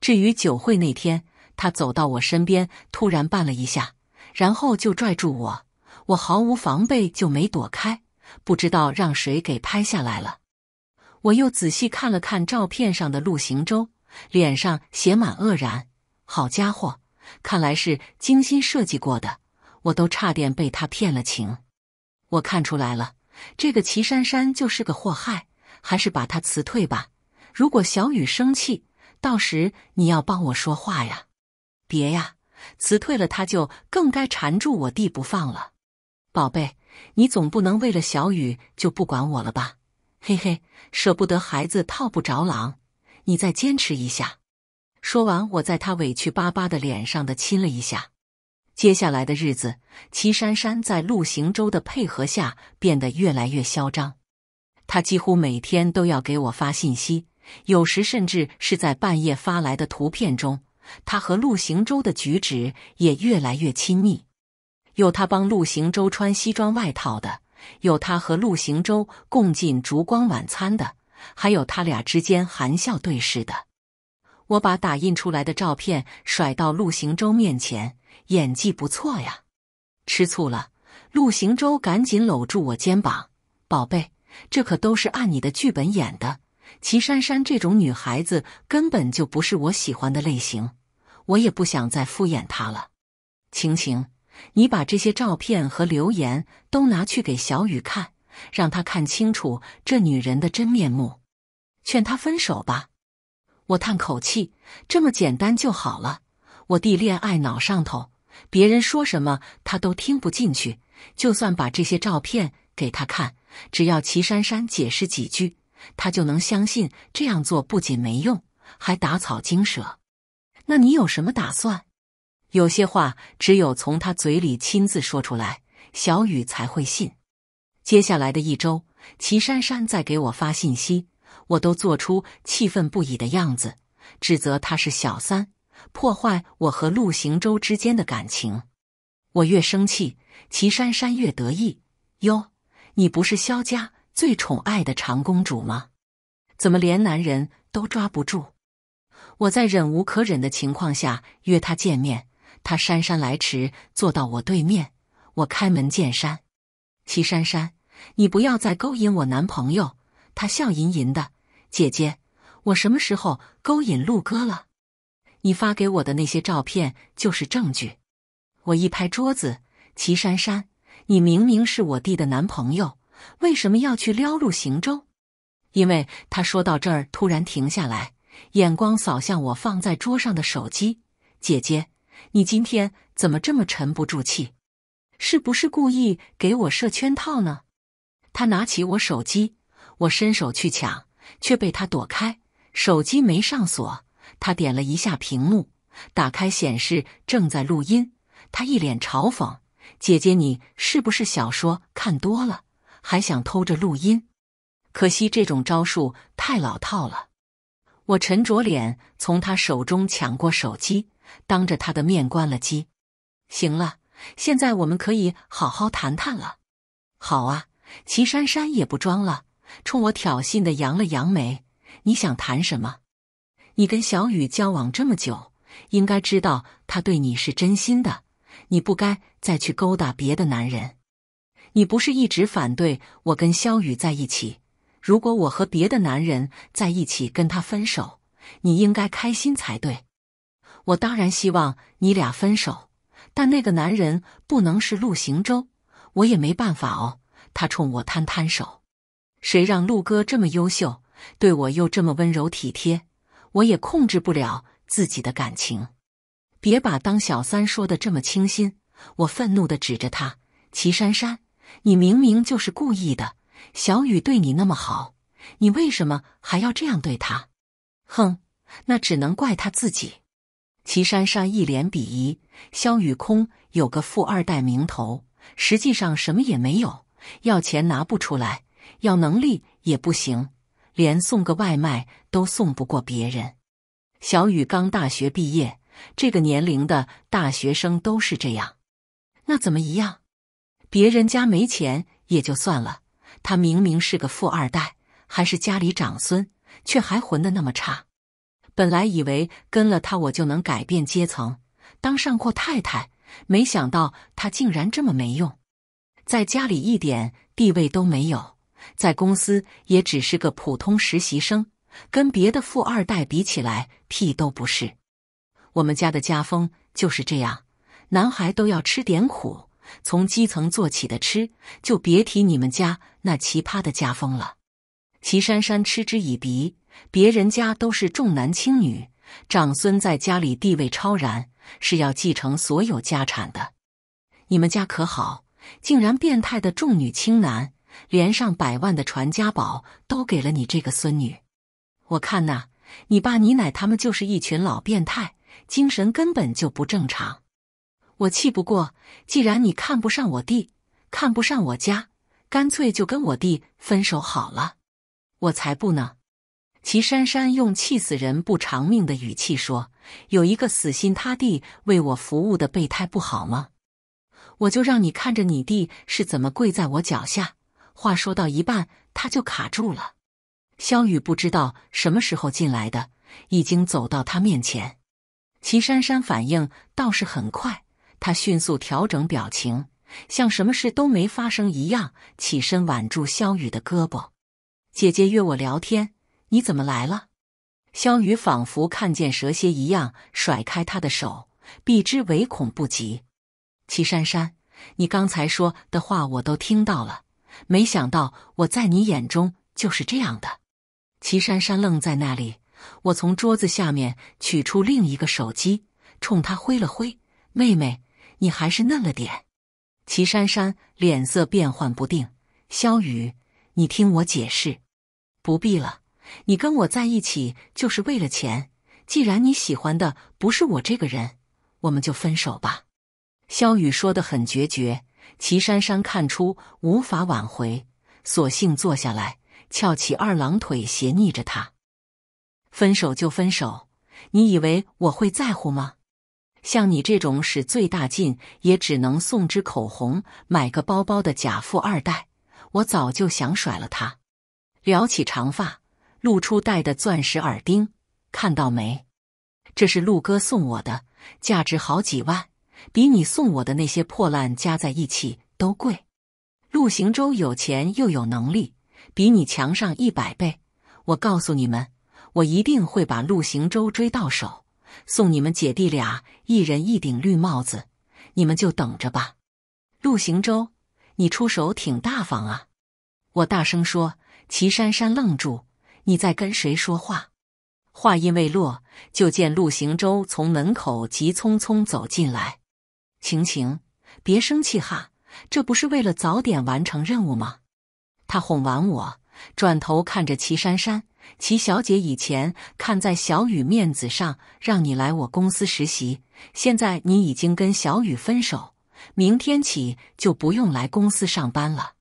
至于酒会那天，他走到我身边，突然绊了一下，然后就拽住我，我毫无防备就没躲开，不知道让谁给拍下来了。我又仔细看了看照片上的陆行舟，脸上写满愕然。好家伙，看来是精心设计过的，我都差点被他骗了情。我看出来了，这个齐姗姗就是个祸害，还是把她辞退吧。如果小雨生气，到时你要帮我说话呀。别呀，辞退了她就更该缠住我弟不放了。宝贝，你总不能为了小雨就不管我了吧？嘿嘿，舍不得孩子套不着狼，你再坚持一下。说完，我在他委屈巴巴的脸上的亲了一下。接下来的日子，齐姗姗在陆行舟的配合下变得越来越嚣张。他几乎每天都要给我发信息，有时甚至是在半夜发来的图片中，他和陆行舟的举止也越来越亲密。有他帮陆行舟穿西装外套的，有他和陆行舟共进烛光晚餐的，还有他俩之间含笑对视的。我把打印出来的照片甩到陆行舟面前。演技不错呀，吃醋了。陆行舟赶紧搂住我肩膀，宝贝，这可都是按你的剧本演的。齐姗姗这种女孩子根本就不是我喜欢的类型，我也不想再敷衍她了。晴晴，你把这些照片和留言都拿去给小雨看，让她看清楚这女人的真面目，劝她分手吧。我叹口气，这么简单就好了。我弟恋爱脑上头。别人说什么他都听不进去，就算把这些照片给他看，只要齐姗姗解释几句，他就能相信这样做不仅没用，还打草惊蛇。那你有什么打算？有些话只有从他嘴里亲自说出来，小雨才会信。接下来的一周，齐姗姗在给我发信息，我都做出气愤不已的样子，指责他是小三。破坏我和陆行舟之间的感情，我越生气，齐姗姗越得意。哟，你不是萧家最宠爱的长公主吗？怎么连男人都抓不住？我在忍无可忍的情况下约他见面，他姗姗来迟，坐到我对面。我开门见山：“齐姗姗，你不要再勾引我男朋友。”他笑吟吟的：“姐姐，我什么时候勾引陆哥了？”你发给我的那些照片就是证据。我一拍桌子：“齐珊珊，你明明是我弟的男朋友，为什么要去撩陆行舟？”因为他说到这儿突然停下来，眼光扫向我放在桌上的手机。姐姐，你今天怎么这么沉不住气？是不是故意给我设圈套呢？他拿起我手机，我伸手去抢，却被他躲开。手机没上锁。他点了一下屏幕，打开显示正在录音。他一脸嘲讽：“姐姐，你是不是小说看多了，还想偷着录音？可惜这种招数太老套了。”我沉着脸，从他手中抢过手机，当着他的面关了机。行了，现在我们可以好好谈谈了。好啊，齐姗姗也不装了，冲我挑衅的扬了扬眉：“你想谈什么？”你跟小雨交往这么久，应该知道他对你是真心的。你不该再去勾搭别的男人。你不是一直反对我跟肖雨在一起？如果我和别的男人在一起，跟他分手，你应该开心才对。我当然希望你俩分手，但那个男人不能是陆行舟。我也没办法哦。他冲我摊摊手，谁让陆哥这么优秀，对我又这么温柔体贴？我也控制不了自己的感情，别把当小三说的这么清新。我愤怒的指着他，齐姗姗，你明明就是故意的。小雨对你那么好，你为什么还要这样对他？哼，那只能怪他自己。齐姗姗一脸鄙夷。萧雨空有个富二代名头，实际上什么也没有，要钱拿不出来，要能力也不行。连送个外卖都送不过别人。小雨刚大学毕业，这个年龄的大学生都是这样。那怎么一样？别人家没钱也就算了，他明明是个富二代，还是家里长孙，却还混得那么差。本来以为跟了他我就能改变阶层，当上阔太太，没想到他竟然这么没用，在家里一点地位都没有。在公司也只是个普通实习生，跟别的富二代比起来，屁都不是。我们家的家风就是这样，男孩都要吃点苦，从基层做起的吃，就别提你们家那奇葩的家风了。齐姗姗嗤之以鼻，别人家都是重男轻女，长孙在家里地位超然，是要继承所有家产的。你们家可好，竟然变态的重女轻男。连上百万的传家宝都给了你这个孙女，我看呐，你爸你奶他们就是一群老变态，精神根本就不正常。我气不过，既然你看不上我弟，看不上我家，干脆就跟我弟分手好了。我才不呢！齐姗姗用气死人不偿命的语气说：“有一个死心塌地为我服务的备胎不好吗？我就让你看着你弟是怎么跪在我脚下。”话说到一半，他就卡住了。肖雨不知道什么时候进来的，已经走到他面前。齐珊珊反应倒是很快，她迅速调整表情，像什么事都没发生一样，起身挽住肖雨的胳膊：“姐姐约我聊天，你怎么来了？”肖雨仿佛看见蛇蝎一样甩开他的手，避之唯恐不及。齐珊珊，你刚才说的话我都听到了。没想到我在你眼中就是这样的。齐姗姗愣在那里。我从桌子下面取出另一个手机，冲她挥了挥：“妹妹，你还是嫩了点。”齐姗姗脸色变幻不定。肖雨，你听我解释。不必了，你跟我在一起就是为了钱。既然你喜欢的不是我这个人，我们就分手吧。肖雨说的很决绝。齐姗姗看出无法挽回，索性坐下来，翘起二郎腿，斜睨着他。分手就分手，你以为我会在乎吗？像你这种使最大劲也只能送支口红、买个包包的假富二代，我早就想甩了他。撩起长发，露出戴的钻石耳钉，看到没？这是陆哥送我的，价值好几万。比你送我的那些破烂加在一起都贵。陆行舟有钱又有能力，比你强上一百倍。我告诉你们，我一定会把陆行舟追到手，送你们姐弟俩一人一顶绿帽子，你们就等着吧。陆行舟，你出手挺大方啊！我大声说。齐姗姗愣住，你在跟谁说话？话音未落，就见陆行舟从门口急匆匆走进来。晴晴，别生气哈，这不是为了早点完成任务吗？他哄完我，转头看着齐姗姗，齐小姐，以前看在小雨面子上让你来我公司实习，现在你已经跟小雨分手，明天起就不用来公司上班了。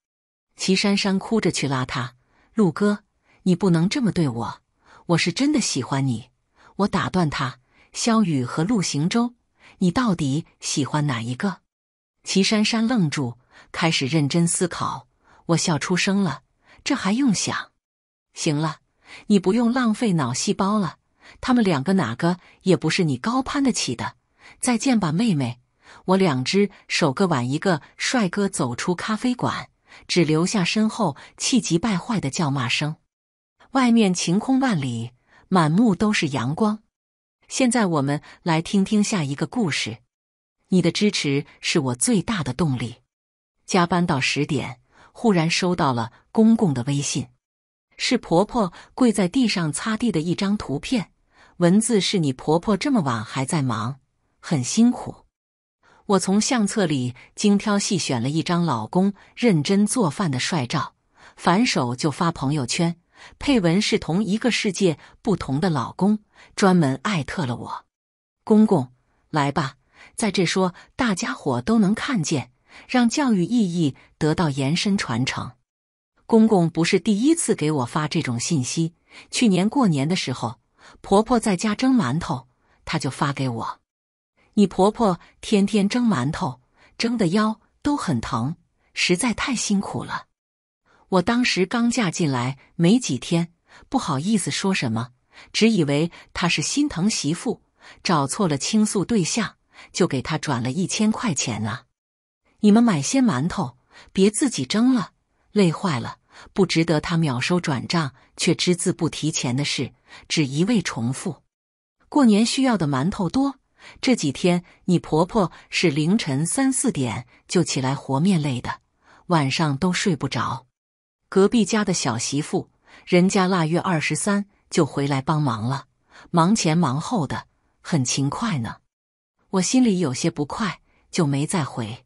齐姗姗哭着去拉他，陆哥，你不能这么对我，我是真的喜欢你。我打断他，萧雨和陆行舟。你到底喜欢哪一个？齐姗姗愣住，开始认真思考。我笑出声了，这还用想？行了，你不用浪费脑细胞了。他们两个哪个也不是你高攀得起的。再见吧，妹妹。我两只手各挽一个帅哥，走出咖啡馆，只留下身后气急败坏的叫骂声。外面晴空万里，满目都是阳光。现在我们来听听下一个故事。你的支持是我最大的动力。加班到十点，忽然收到了公公的微信，是婆婆跪在地上擦地的一张图片，文字是你婆婆这么晚还在忙，很辛苦。我从相册里精挑细选了一张老公认真做饭的帅照，反手就发朋友圈。配文是同一个世界，不同的老公，专门艾特了我。公公，来吧，在这说大家伙都能看见，让教育意义得到延伸传承。公公不是第一次给我发这种信息，去年过年的时候，婆婆在家蒸馒头，他就发给我。你婆婆天天蒸馒头，蒸的腰都很疼，实在太辛苦了。我当时刚嫁进来没几天，不好意思说什么，只以为他是心疼媳妇，找错了倾诉对象，就给他转了一千块钱啊。你们买些馒头，别自己蒸了，累坏了不值得。他秒收转账，却只字不提钱的事，只一味重复。过年需要的馒头多，这几天你婆婆是凌晨三四点就起来和面，累的晚上都睡不着。隔壁家的小媳妇，人家腊月二十三就回来帮忙了，忙前忙后的，很勤快呢。我心里有些不快，就没再回。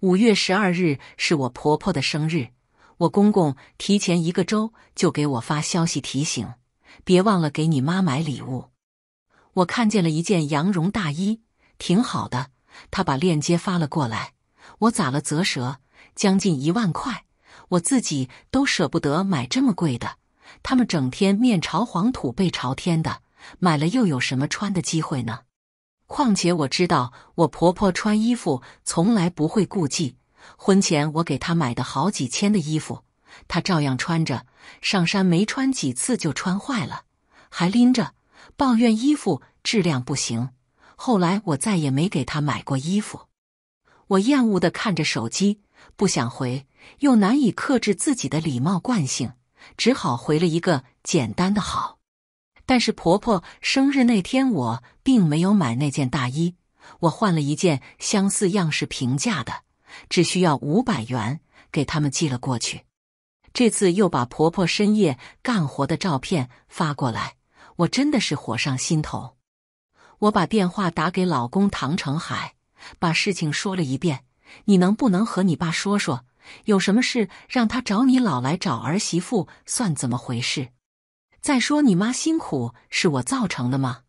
五月十二日是我婆婆的生日，我公公提前一个周就给我发消息提醒，别忘了给你妈买礼物。我看见了一件羊绒大衣，挺好的，他把链接发了过来，我咋了？啧舌，将近一万块。我自己都舍不得买这么贵的，他们整天面朝黄土背朝天的，买了又有什么穿的机会呢？况且我知道我婆婆穿衣服从来不会顾忌，婚前我给她买的好几千的衣服，她照样穿着，上山没穿几次就穿坏了，还拎着抱怨衣服质量不行。后来我再也没给她买过衣服。我厌恶的看着手机，不想回。又难以克制自己的礼貌惯性，只好回了一个简单的好。但是婆婆生日那天，我并没有买那件大衣，我换了一件相似样式、平价的，只需要五百元，给他们寄了过去。这次又把婆婆深夜干活的照片发过来，我真的是火上心头。我把电话打给老公唐成海，把事情说了一遍：“你能不能和你爸说说？”有什么事让他找你老来找儿媳妇算怎么回事？再说你妈辛苦是我造成的吗？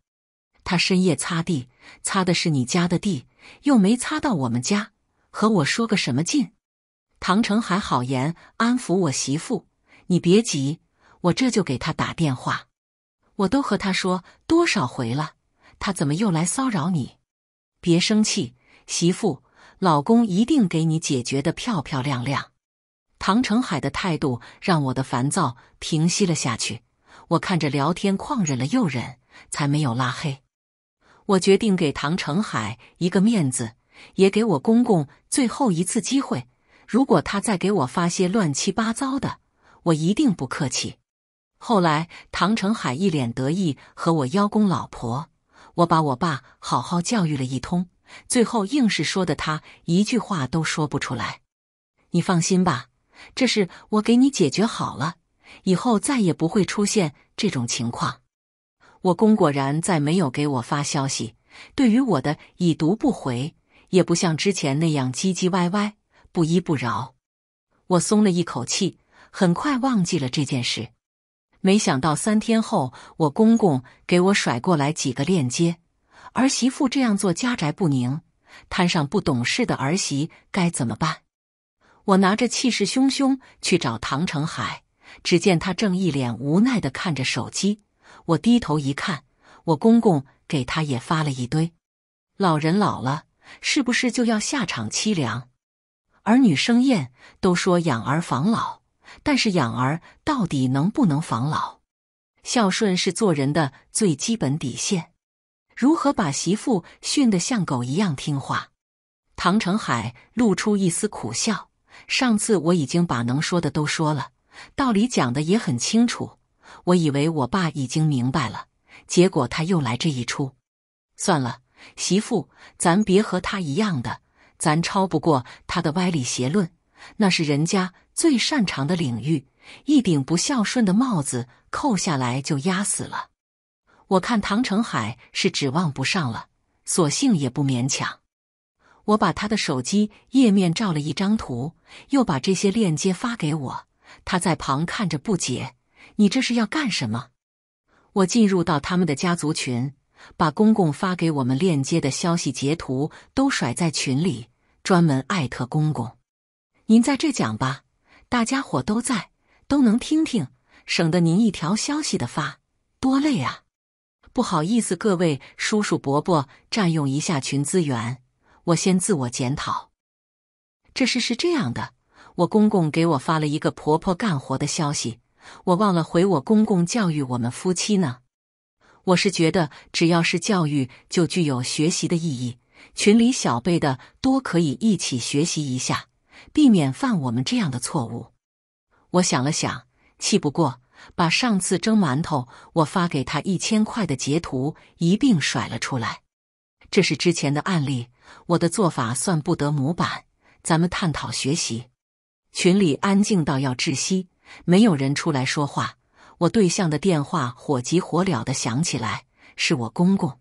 他深夜擦地，擦的是你家的地，又没擦到我们家，和我说个什么劲？唐成海好言安抚我媳妇：“你别急，我这就给他打电话。我都和他说多少回了，他怎么又来骚扰你？别生气，媳妇。”老公一定给你解决的漂漂亮亮。唐成海的态度让我的烦躁平息了下去。我看着聊天框忍了又忍，才没有拉黑。我决定给唐成海一个面子，也给我公公最后一次机会。如果他再给我发些乱七八糟的，我一定不客气。后来唐成海一脸得意，和我邀功，老婆，我把我爸好好教育了一通。最后硬是说的他一句话都说不出来。你放心吧，这事我给你解决好了，以后再也不会出现这种情况。我公果然再没有给我发消息，对于我的已读不回，也不像之前那样唧唧歪歪、不依不饶。我松了一口气，很快忘记了这件事。没想到三天后，我公公给我甩过来几个链接。儿媳妇这样做，家宅不宁，摊上不懂事的儿媳该怎么办？我拿着气势汹汹去找唐成海，只见他正一脸无奈的看着手机。我低头一看，我公公给他也发了一堆。老人老了，是不是就要下场凄凉？儿女生厌，都说养儿防老，但是养儿到底能不能防老？孝顺是做人的最基本底线。如何把媳妇训得像狗一样听话？唐成海露出一丝苦笑。上次我已经把能说的都说了，道理讲的也很清楚。我以为我爸已经明白了，结果他又来这一出。算了，媳妇，咱别和他一样的，咱超不过他的歪理邪论，那是人家最擅长的领域。一顶不孝顺的帽子扣下来就压死了。我看唐成海是指望不上了，索性也不勉强。我把他的手机页面照了一张图，又把这些链接发给我。他在旁看着不解：“你这是要干什么？”我进入到他们的家族群，把公公发给我们链接的消息截图都甩在群里，专门艾特公公：“您在这讲吧，大家伙都在，都能听听，省得您一条消息的发，多累啊！”不好意思，各位叔叔伯伯，占用一下群资源，我先自我检讨。这事是这样的，我公公给我发了一个婆婆干活的消息，我忘了回。我公公教育我们夫妻呢。我是觉得，只要是教育，就具有学习的意义。群里小辈的多可以一起学习一下，避免犯我们这样的错误。我想了想，气不过。把上次蒸馒头我发给他一千块的截图一并甩了出来，这是之前的案例，我的做法算不得模板，咱们探讨学习。群里安静到要窒息，没有人出来说话。我对象的电话火急火燎的响起来，是我公公，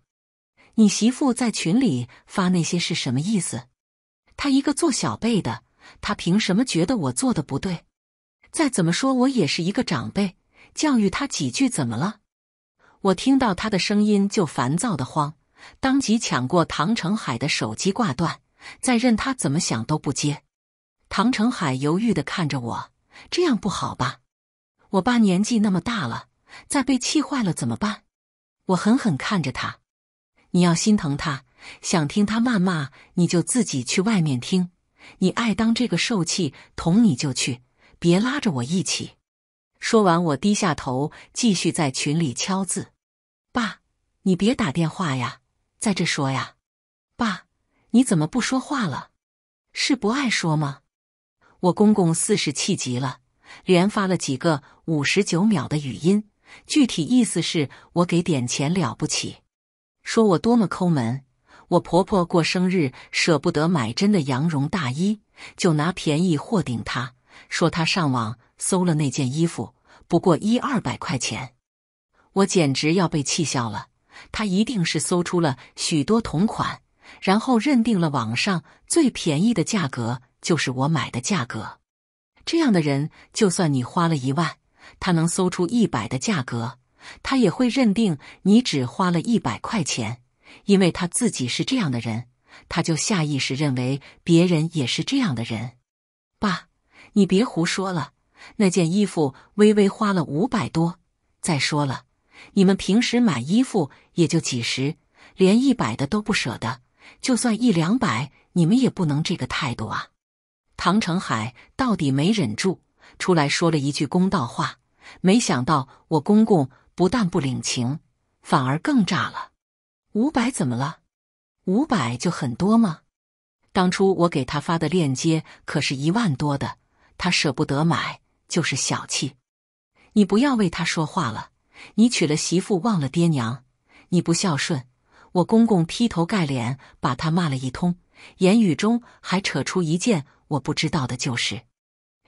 你媳妇在群里发那些是什么意思？她一个做小辈的，她凭什么觉得我做的不对？再怎么说，我也是一个长辈。教育他几句怎么了？我听到他的声音就烦躁的慌，当即抢过唐成海的手机挂断，再任他怎么想都不接。唐成海犹豫的看着我，这样不好吧？我爸年纪那么大了，再被气坏了怎么办？我狠狠看着他，你要心疼他，想听他谩骂，你就自己去外面听，你爱当这个受气童你就去，别拉着我一起。说完，我低下头，继续在群里敲字。爸，你别打电话呀，在这说呀。爸，你怎么不说话了？是不爱说吗？我公公四是气急了，连发了几个五十九秒的语音，具体意思是我给点钱了不起，说我多么抠门。我婆婆过生日舍不得买真的羊绒大衣，就拿便宜货顶她，说她上网。搜了那件衣服，不过一二百块钱，我简直要被气笑了。他一定是搜出了许多同款，然后认定了网上最便宜的价格就是我买的价格。这样的人，就算你花了一万，他能搜出一百的价格，他也会认定你只花了一百块钱，因为他自己是这样的人，他就下意识认为别人也是这样的人。爸，你别胡说了。那件衣服微微花了五百多，再说了，你们平时买衣服也就几十，连一百的都不舍得，就算一两百，你们也不能这个态度啊！唐成海到底没忍住，出来说了一句公道话，没想到我公公不但不领情，反而更炸了。五百怎么了？五百就很多吗？当初我给他发的链接可是一万多的，他舍不得买。就是小气，你不要为他说话了。你娶了媳妇忘了爹娘，你不孝顺，我公公劈头盖脸把他骂了一通，言语中还扯出一件我不知道的，就是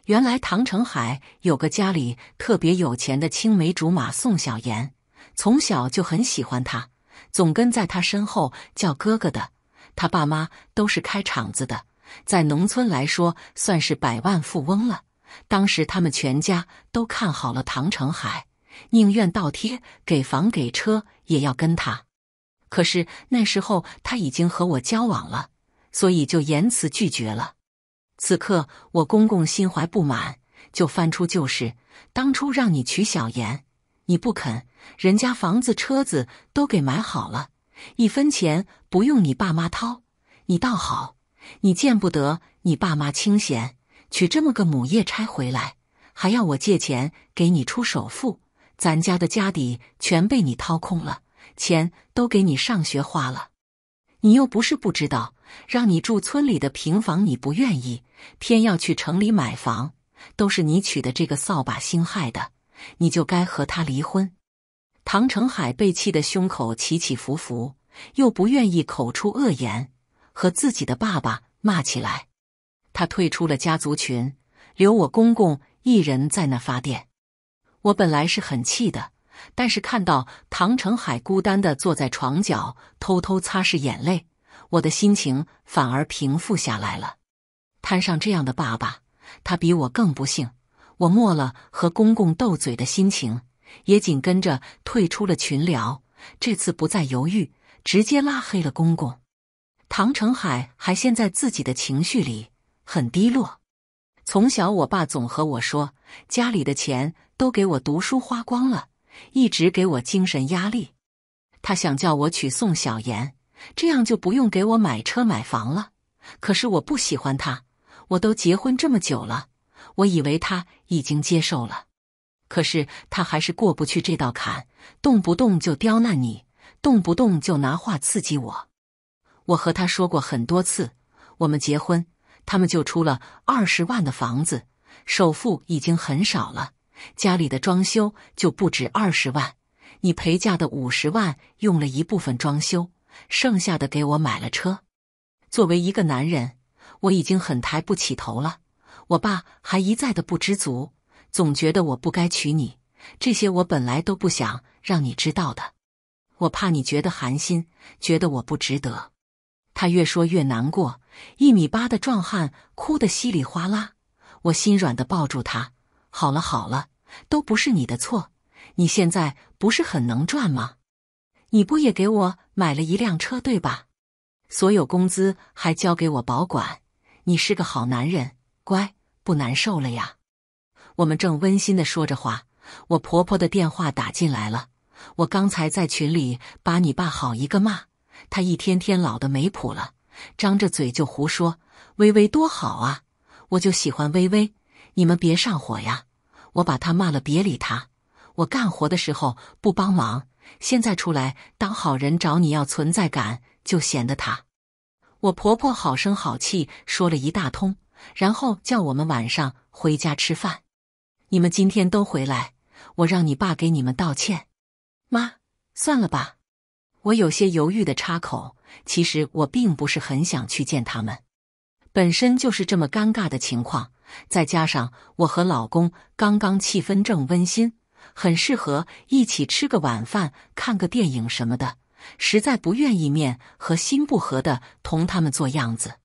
原来唐成海有个家里特别有钱的青梅竹马宋小妍，从小就很喜欢他，总跟在他身后叫哥哥的。他爸妈都是开厂子的，在农村来说算是百万富翁了。当时他们全家都看好了唐成海，宁愿倒贴给房给车也要跟他。可是那时候他已经和我交往了，所以就严辞拒绝了。此刻我公公心怀不满，就翻出旧事：当初让你娶小妍，你不肯，人家房子车子都给买好了，一分钱不用你爸妈掏，你倒好，你见不得你爸妈清闲。娶这么个母夜叉回来，还要我借钱给你出首付，咱家的家底全被你掏空了，钱都给你上学花了。你又不是不知道，让你住村里的平房你不愿意，偏要去城里买房，都是你娶的这个扫把星害的，你就该和他离婚。唐成海被气得胸口起起伏伏，又不愿意口出恶言，和自己的爸爸骂起来。他退出了家族群，留我公公一人在那发电。我本来是很气的，但是看到唐成海孤单的坐在床角，偷偷擦拭眼泪，我的心情反而平复下来了。摊上这样的爸爸，他比我更不幸。我没了和公公斗嘴的心情，也紧跟着退出了群聊。这次不再犹豫，直接拉黑了公公。唐成海还陷在自己的情绪里。很低落。从小，我爸总和我说，家里的钱都给我读书花光了，一直给我精神压力。他想叫我娶宋小妍，这样就不用给我买车买房了。可是我不喜欢他。我都结婚这么久了，我以为他已经接受了，可是他还是过不去这道坎，动不动就刁难你，动不动就拿话刺激我。我和他说过很多次，我们结婚。他们就出了二十万的房子，首付已经很少了。家里的装修就不止二十万，你陪嫁的五十万用了一部分装修，剩下的给我买了车。作为一个男人，我已经很抬不起头了。我爸还一再的不知足，总觉得我不该娶你。这些我本来都不想让你知道的，我怕你觉得寒心，觉得我不值得。他越说越难过，一米八的壮汉哭得稀里哗啦。我心软的抱住他：“好了好了，都不是你的错。你现在不是很能赚吗？你不也给我买了一辆车，对吧？所有工资还交给我保管。你是个好男人，乖，不难受了呀。”我们正温馨的说着话，我婆婆的电话打进来了。我刚才在群里把你爸好一个骂。他一天天老的没谱了，张着嘴就胡说。微微多好啊，我就喜欢微微。你们别上火呀，我把他骂了，别理他。我干活的时候不帮忙，现在出来当好人找你要存在感，就显得他……我婆婆好声好气说了一大通，然后叫我们晚上回家吃饭。你们今天都回来，我让你爸给你们道歉。妈，算了吧。我有些犹豫的插口，其实我并不是很想去见他们，本身就是这么尴尬的情况，再加上我和老公刚刚气氛正温馨，很适合一起吃个晚饭、看个电影什么的，实在不愿意面和心不和的同他们做样子。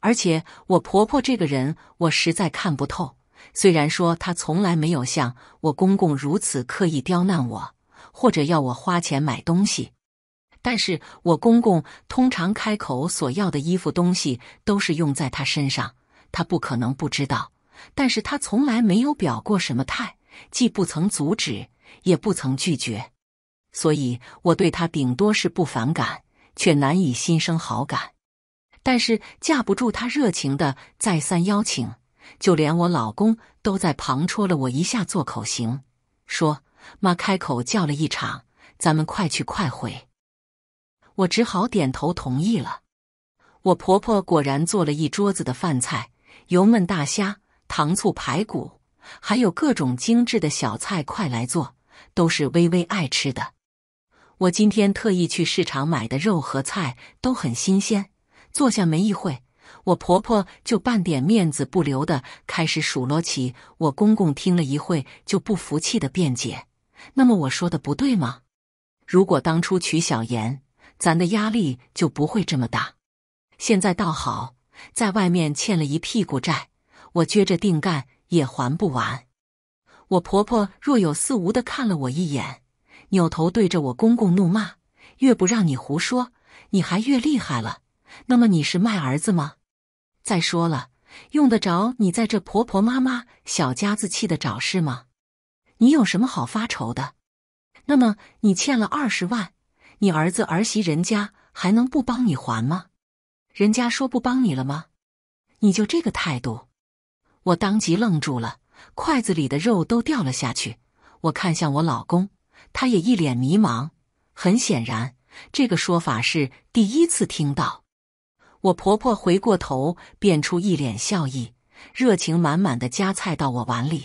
而且我婆婆这个人，我实在看不透。虽然说她从来没有像我公公如此刻意刁难我，或者要我花钱买东西。但是我公公通常开口所要的衣服东西都是用在他身上，他不可能不知道。但是他从来没有表过什么态，既不曾阻止，也不曾拒绝，所以我对他顶多是不反感，却难以心生好感。但是架不住他热情的再三邀请，就连我老公都在旁戳了我一下做口型，说：“妈开口叫了一场，咱们快去快回。”我只好点头同意了。我婆婆果然做了一桌子的饭菜：油焖大虾、糖醋排骨，还有各种精致的小菜。快来做，都是微微爱吃的。我今天特意去市场买的肉和菜都很新鲜。坐下没一会，我婆婆就半点面子不留的开始数落起我公公，听了一会就不服气的辩解：“那么我说的不对吗？如果当初娶小妍……”咱的压力就不会这么大。现在倒好，在外面欠了一屁股债，我撅着腚干也还不完。我婆婆若有似无的看了我一眼，扭头对着我公公怒骂：“越不让你胡说，你还越厉害了。那么你是卖儿子吗？再说了，用得着你在这婆婆妈妈、小家子气的找事吗？你有什么好发愁的？那么你欠了二十万。”你儿子儿媳人家还能不帮你还吗？人家说不帮你了吗？你就这个态度，我当即愣住了，筷子里的肉都掉了下去。我看向我老公，他也一脸迷茫。很显然，这个说法是第一次听到。我婆婆回过头，变出一脸笑意，热情满满的夹菜到我碗里。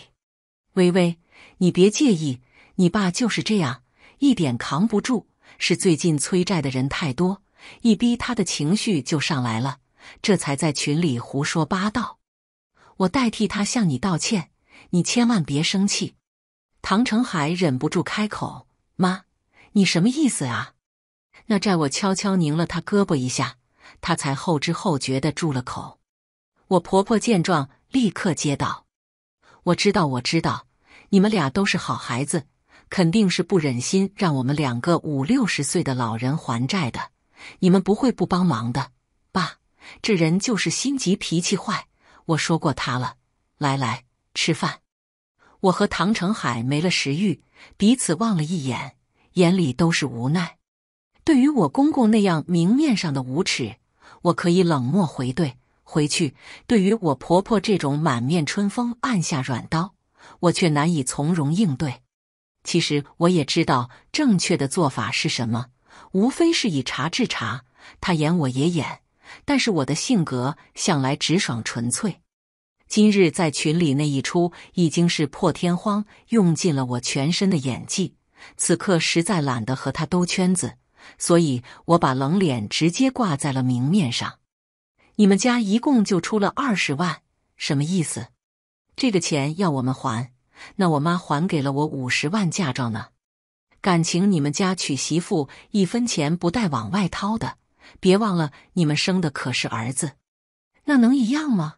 微微，你别介意，你爸就是这样，一点扛不住。是最近催债的人太多，一逼他的情绪就上来了，这才在群里胡说八道。我代替他向你道歉，你千万别生气。唐成海忍不住开口：“妈，你什么意思啊？”那债我悄悄拧了他胳膊一下，他才后知后觉的住了口。我婆婆见状立刻接道：“我知道，我知道，你们俩都是好孩子。”肯定是不忍心让我们两个五六十岁的老人还债的，你们不会不帮忙的。爸，这人就是心急脾气坏。我说过他了。来来，吃饭。我和唐成海没了食欲，彼此望了一眼，眼里都是无奈。对于我公公那样明面上的无耻，我可以冷漠回对回去；对于我婆婆这种满面春风按下软刀，我却难以从容应对。其实我也知道正确的做法是什么，无非是以茶制茶，他演我也演。但是我的性格向来直爽纯粹，今日在群里那一出已经是破天荒用尽了我全身的演技。此刻实在懒得和他兜圈子，所以我把冷脸直接挂在了明面上。你们家一共就出了二十万，什么意思？这个钱要我们还？那我妈还给了我五十万嫁妆呢，感情你们家娶媳妇一分钱不带往外掏的？别忘了你们生的可是儿子，那能一样吗？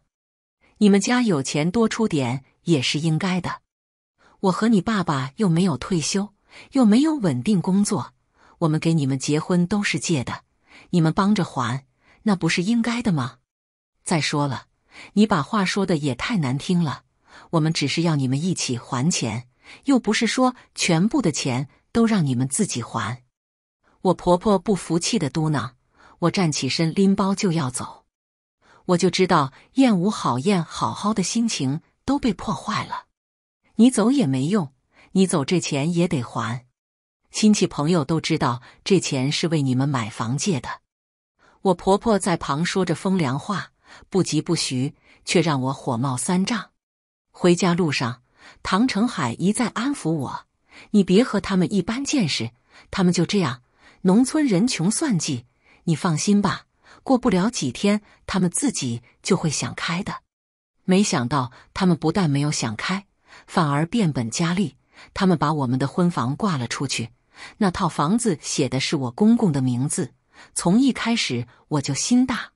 你们家有钱多出点也是应该的。我和你爸爸又没有退休，又没有稳定工作，我们给你们结婚都是借的，你们帮着还，那不是应该的吗？再说了，你把话说的也太难听了。我们只是要你们一起还钱，又不是说全部的钱都让你们自己还。我婆婆不服气的嘟囔，我站起身拎包就要走。我就知道燕舞好燕好好的心情都被破坏了。你走也没用，你走这钱也得还。亲戚朋友都知道这钱是为你们买房借的。我婆婆在旁说着风凉话，不疾不徐，却让我火冒三丈。回家路上，唐成海一再安抚我：“你别和他们一般见识，他们就这样，农村人穷算计。你放心吧，过不了几天，他们自己就会想开的。”没想到，他们不但没有想开，反而变本加厉。他们把我们的婚房挂了出去，那套房子写的是我公公的名字。从一开始，我就心大，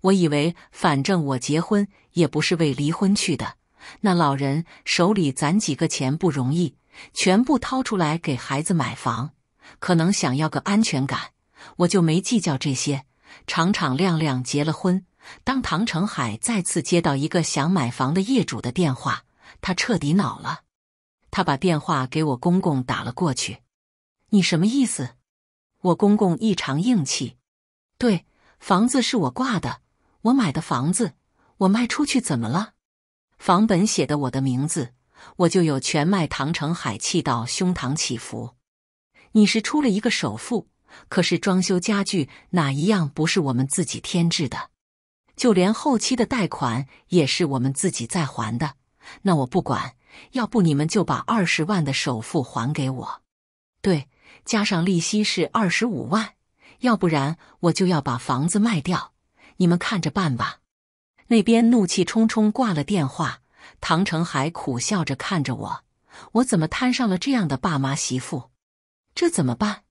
我以为反正我结婚也不是为离婚去的。那老人手里攒几个钱不容易，全部掏出来给孩子买房，可能想要个安全感。我就没计较这些，敞敞亮亮结了婚。当唐成海再次接到一个想买房的业主的电话，他彻底恼了，他把电话给我公公打了过去。你什么意思？我公公异常硬气。对，房子是我挂的，我买的房子，我卖出去怎么了？房本写的我的名字，我就有权卖。唐城海气到胸膛起伏。你是出了一个首付，可是装修家具哪一样不是我们自己添置的？就连后期的贷款也是我们自己在还的。那我不管，要不你们就把二十万的首付还给我。对，加上利息是二十五万，要不然我就要把房子卖掉。你们看着办吧。那边怒气冲冲挂了电话，唐成海苦笑着看着我，我怎么摊上了这样的爸妈媳妇？这怎么办？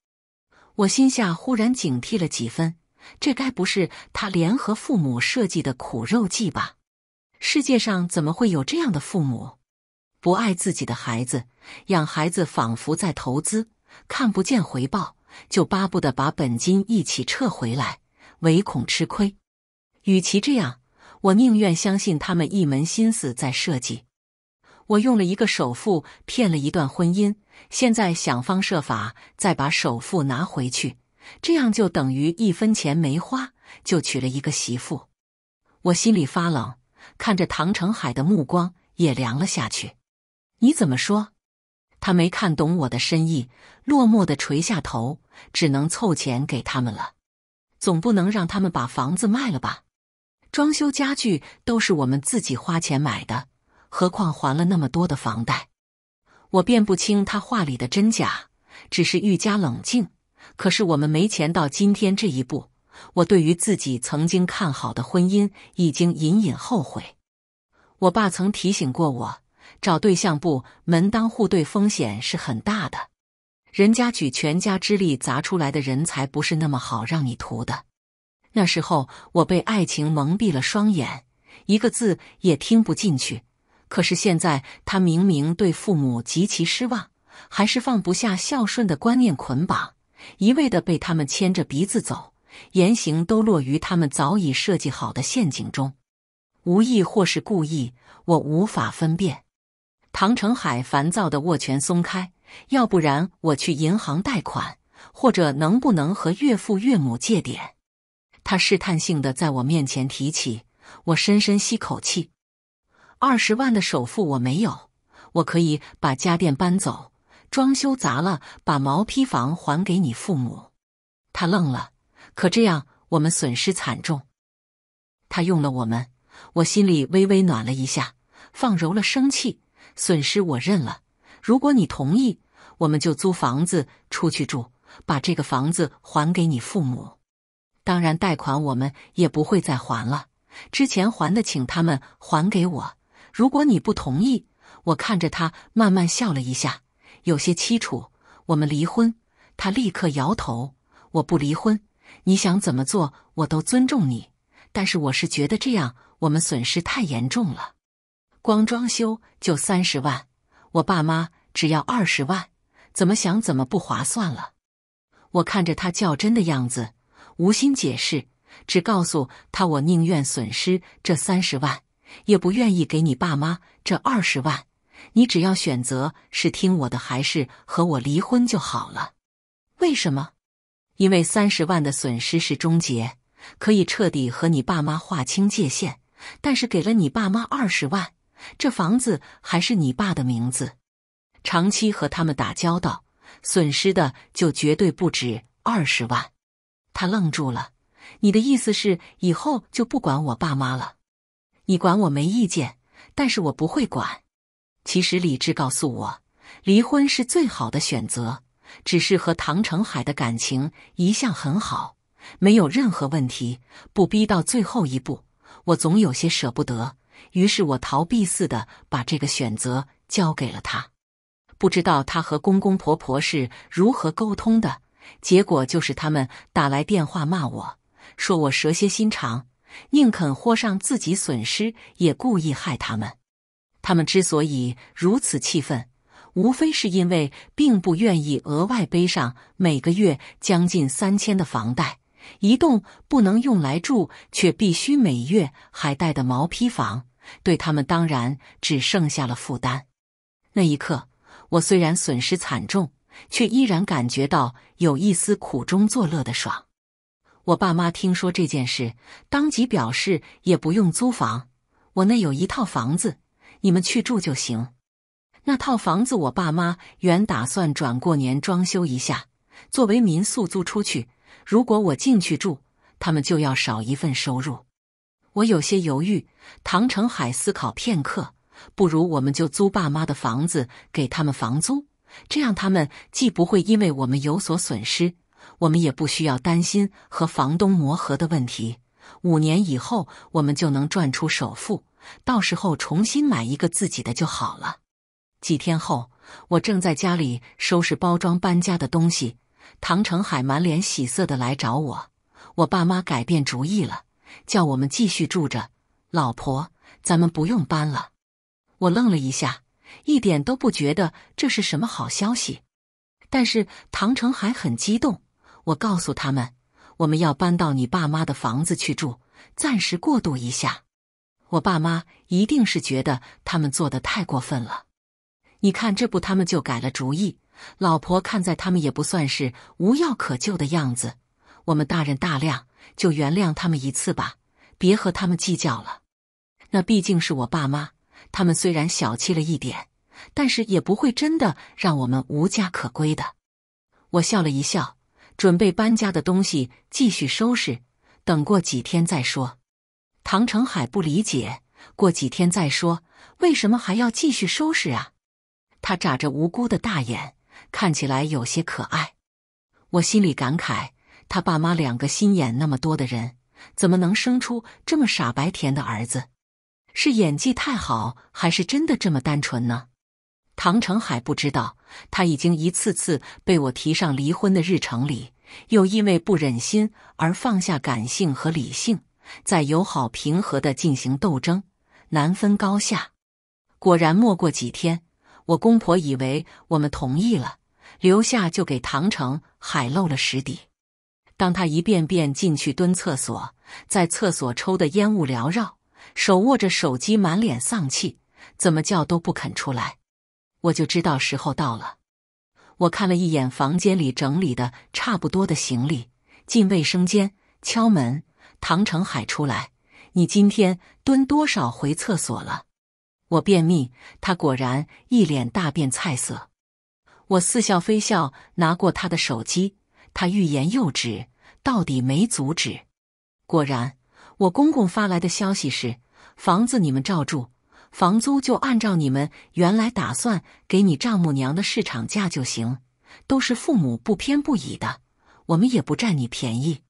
我心下忽然警惕了几分，这该不是他联合父母设计的苦肉计吧？世界上怎么会有这样的父母？不爱自己的孩子，养孩子仿佛在投资，看不见回报，就巴不得把本金一起撤回来，唯恐吃亏。与其这样，我宁愿相信他们一门心思在设计。我用了一个首付骗了一段婚姻，现在想方设法再把首付拿回去，这样就等于一分钱没花就娶了一个媳妇。我心里发冷，看着唐成海的目光也凉了下去。你怎么说？他没看懂我的深意，落寞的垂下头，只能凑钱给他们了。总不能让他们把房子卖了吧？装修家具都是我们自己花钱买的，何况还了那么多的房贷。我辨不清他话里的真假，只是愈加冷静。可是我们没钱到今天这一步，我对于自己曾经看好的婚姻已经隐隐后悔。我爸曾提醒过我，找对象不门当户对，风险是很大的。人家举全家之力砸出来的人才，不是那么好让你图的。那时候我被爱情蒙蔽了双眼，一个字也听不进去。可是现在他明明对父母极其失望，还是放不下孝顺的观念捆绑，一味的被他们牵着鼻子走，言行都落于他们早已设计好的陷阱中，无意或是故意，我无法分辨。唐成海烦躁的握拳松开，要不然我去银行贷款，或者能不能和岳父岳母借点？他试探性的在我面前提起，我深深吸口气。二十万的首付我没有，我可以把家电搬走，装修砸了，把毛坯房还给你父母。他愣了，可这样我们损失惨重。他用了我们，我心里微微暖了一下，放柔了生气，损失我认了。如果你同意，我们就租房子出去住，把这个房子还给你父母。当然，贷款我们也不会再还了。之前还的，请他们还给我。如果你不同意，我看着他慢慢笑了一下，有些凄楚。我们离婚？他立刻摇头。我不离婚，你想怎么做，我都尊重你。但是我是觉得这样，我们损失太严重了。光装修就三十万，我爸妈只要二十万，怎么想怎么不划算了。我看着他较真的样子。无心解释，只告诉他：“我宁愿损失这三十万，也不愿意给你爸妈这二十万。你只要选择是听我的，还是和我离婚就好了。为什么？因为三十万的损失是终结，可以彻底和你爸妈划清界限；但是给了你爸妈二十万，这房子还是你爸的名字，长期和他们打交道，损失的就绝对不止二十万。”他愣住了，你的意思是以后就不管我爸妈了？你管我没意见，但是我不会管。其实理智告诉我，离婚是最好的选择。只是和唐成海的感情一向很好，没有任何问题，不逼到最后一步，我总有些舍不得。于是我逃避似的把这个选择交给了他，不知道他和公公婆婆是如何沟通的。结果就是他们打来电话骂我，说我蛇蝎心肠，宁肯豁上自己损失，也故意害他们。他们之所以如此气愤，无非是因为并不愿意额外背上每个月将近三千的房贷，一栋不能用来住却必须每月还贷的毛坯房，对他们当然只剩下了负担。那一刻，我虽然损失惨重。却依然感觉到有一丝苦中作乐的爽。我爸妈听说这件事，当即表示也不用租房，我那有一套房子，你们去住就行。那套房子我爸妈原打算转过年装修一下，作为民宿租出去。如果我进去住，他们就要少一份收入。我有些犹豫。唐成海思考片刻，不如我们就租爸妈的房子，给他们房租。这样，他们既不会因为我们有所损失，我们也不需要担心和房东磨合的问题。五年以后，我们就能赚出首付，到时候重新买一个自己的就好了。几天后，我正在家里收拾包装搬家的东西，唐成海满脸喜色的来找我。我爸妈改变主意了，叫我们继续住着。老婆，咱们不用搬了。我愣了一下。一点都不觉得这是什么好消息，但是唐成海很激动。我告诉他们，我们要搬到你爸妈的房子去住，暂时过渡一下。我爸妈一定是觉得他们做的太过分了。你看，这不他们就改了主意。老婆看在他们也不算是无药可救的样子，我们大人大量，就原谅他们一次吧，别和他们计较了。那毕竟是我爸妈，他们虽然小气了一点。但是也不会真的让我们无家可归的。我笑了一笑，准备搬家的东西继续收拾，等过几天再说。唐成海不理解，过几天再说，为什么还要继续收拾啊？他眨着无辜的大眼，看起来有些可爱。我心里感慨，他爸妈两个心眼那么多的人，怎么能生出这么傻白甜的儿子？是演技太好，还是真的这么单纯呢？唐成海不知道，他已经一次次被我提上离婚的日程里，又因为不忍心而放下感性和理性，在友好平和的进行斗争，难分高下。果然，没过几天，我公婆以为我们同意了，留下就给唐成海露了实底。当他一遍遍进去蹲厕所，在厕所抽的烟雾缭绕，手握着手机，满脸丧气，怎么叫都不肯出来。我就知道时候到了，我看了一眼房间里整理的差不多的行李，进卫生间敲门，唐成海出来：“你今天蹲多少回厕所了？”我便秘，他果然一脸大便菜色。我似笑非笑拿过他的手机，他欲言又止，到底没阻止。果然，我公公发来的消息是：“房子你们照住。”房租就按照你们原来打算给你丈母娘的市场价就行，都是父母不偏不倚的，我们也不占你便宜。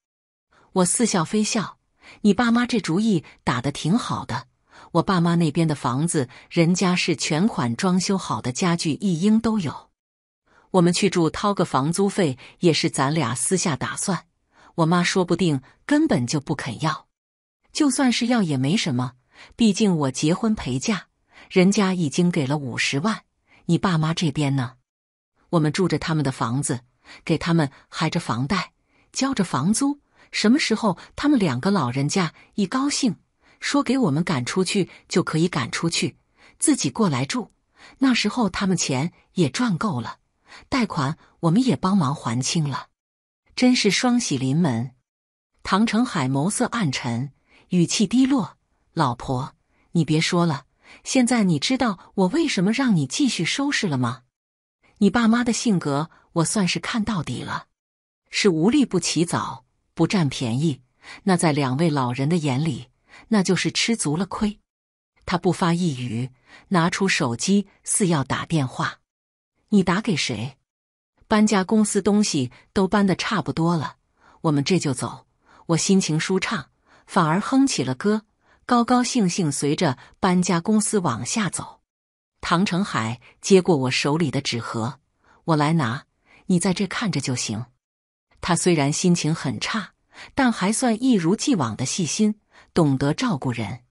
我似笑非笑，你爸妈这主意打得挺好的。我爸妈那边的房子，人家是全款装修好的，家具一应都有。我们去住，掏个房租费也是咱俩私下打算。我妈说不定根本就不肯要，就算是要也没什么。毕竟我结婚陪嫁，人家已经给了五十万。你爸妈这边呢？我们住着他们的房子，给他们还着房贷，交着房租。什么时候他们两个老人家一高兴，说给我们赶出去就可以赶出去，自己过来住？那时候他们钱也赚够了，贷款我们也帮忙还清了，真是双喜临门。唐成海眸色暗沉，语气低落。老婆，你别说了。现在你知道我为什么让你继续收拾了吗？你爸妈的性格，我算是看到底了，是无利不起早，不占便宜。那在两位老人的眼里，那就是吃足了亏。他不发一语，拿出手机，似要打电话。你打给谁？搬家公司东西都搬的差不多了，我们这就走。我心情舒畅，反而哼起了歌。高高兴兴随着搬家公司往下走，唐成海接过我手里的纸盒，我来拿，你在这看着就行。他虽然心情很差，但还算一如既往的细心，懂得照顾人。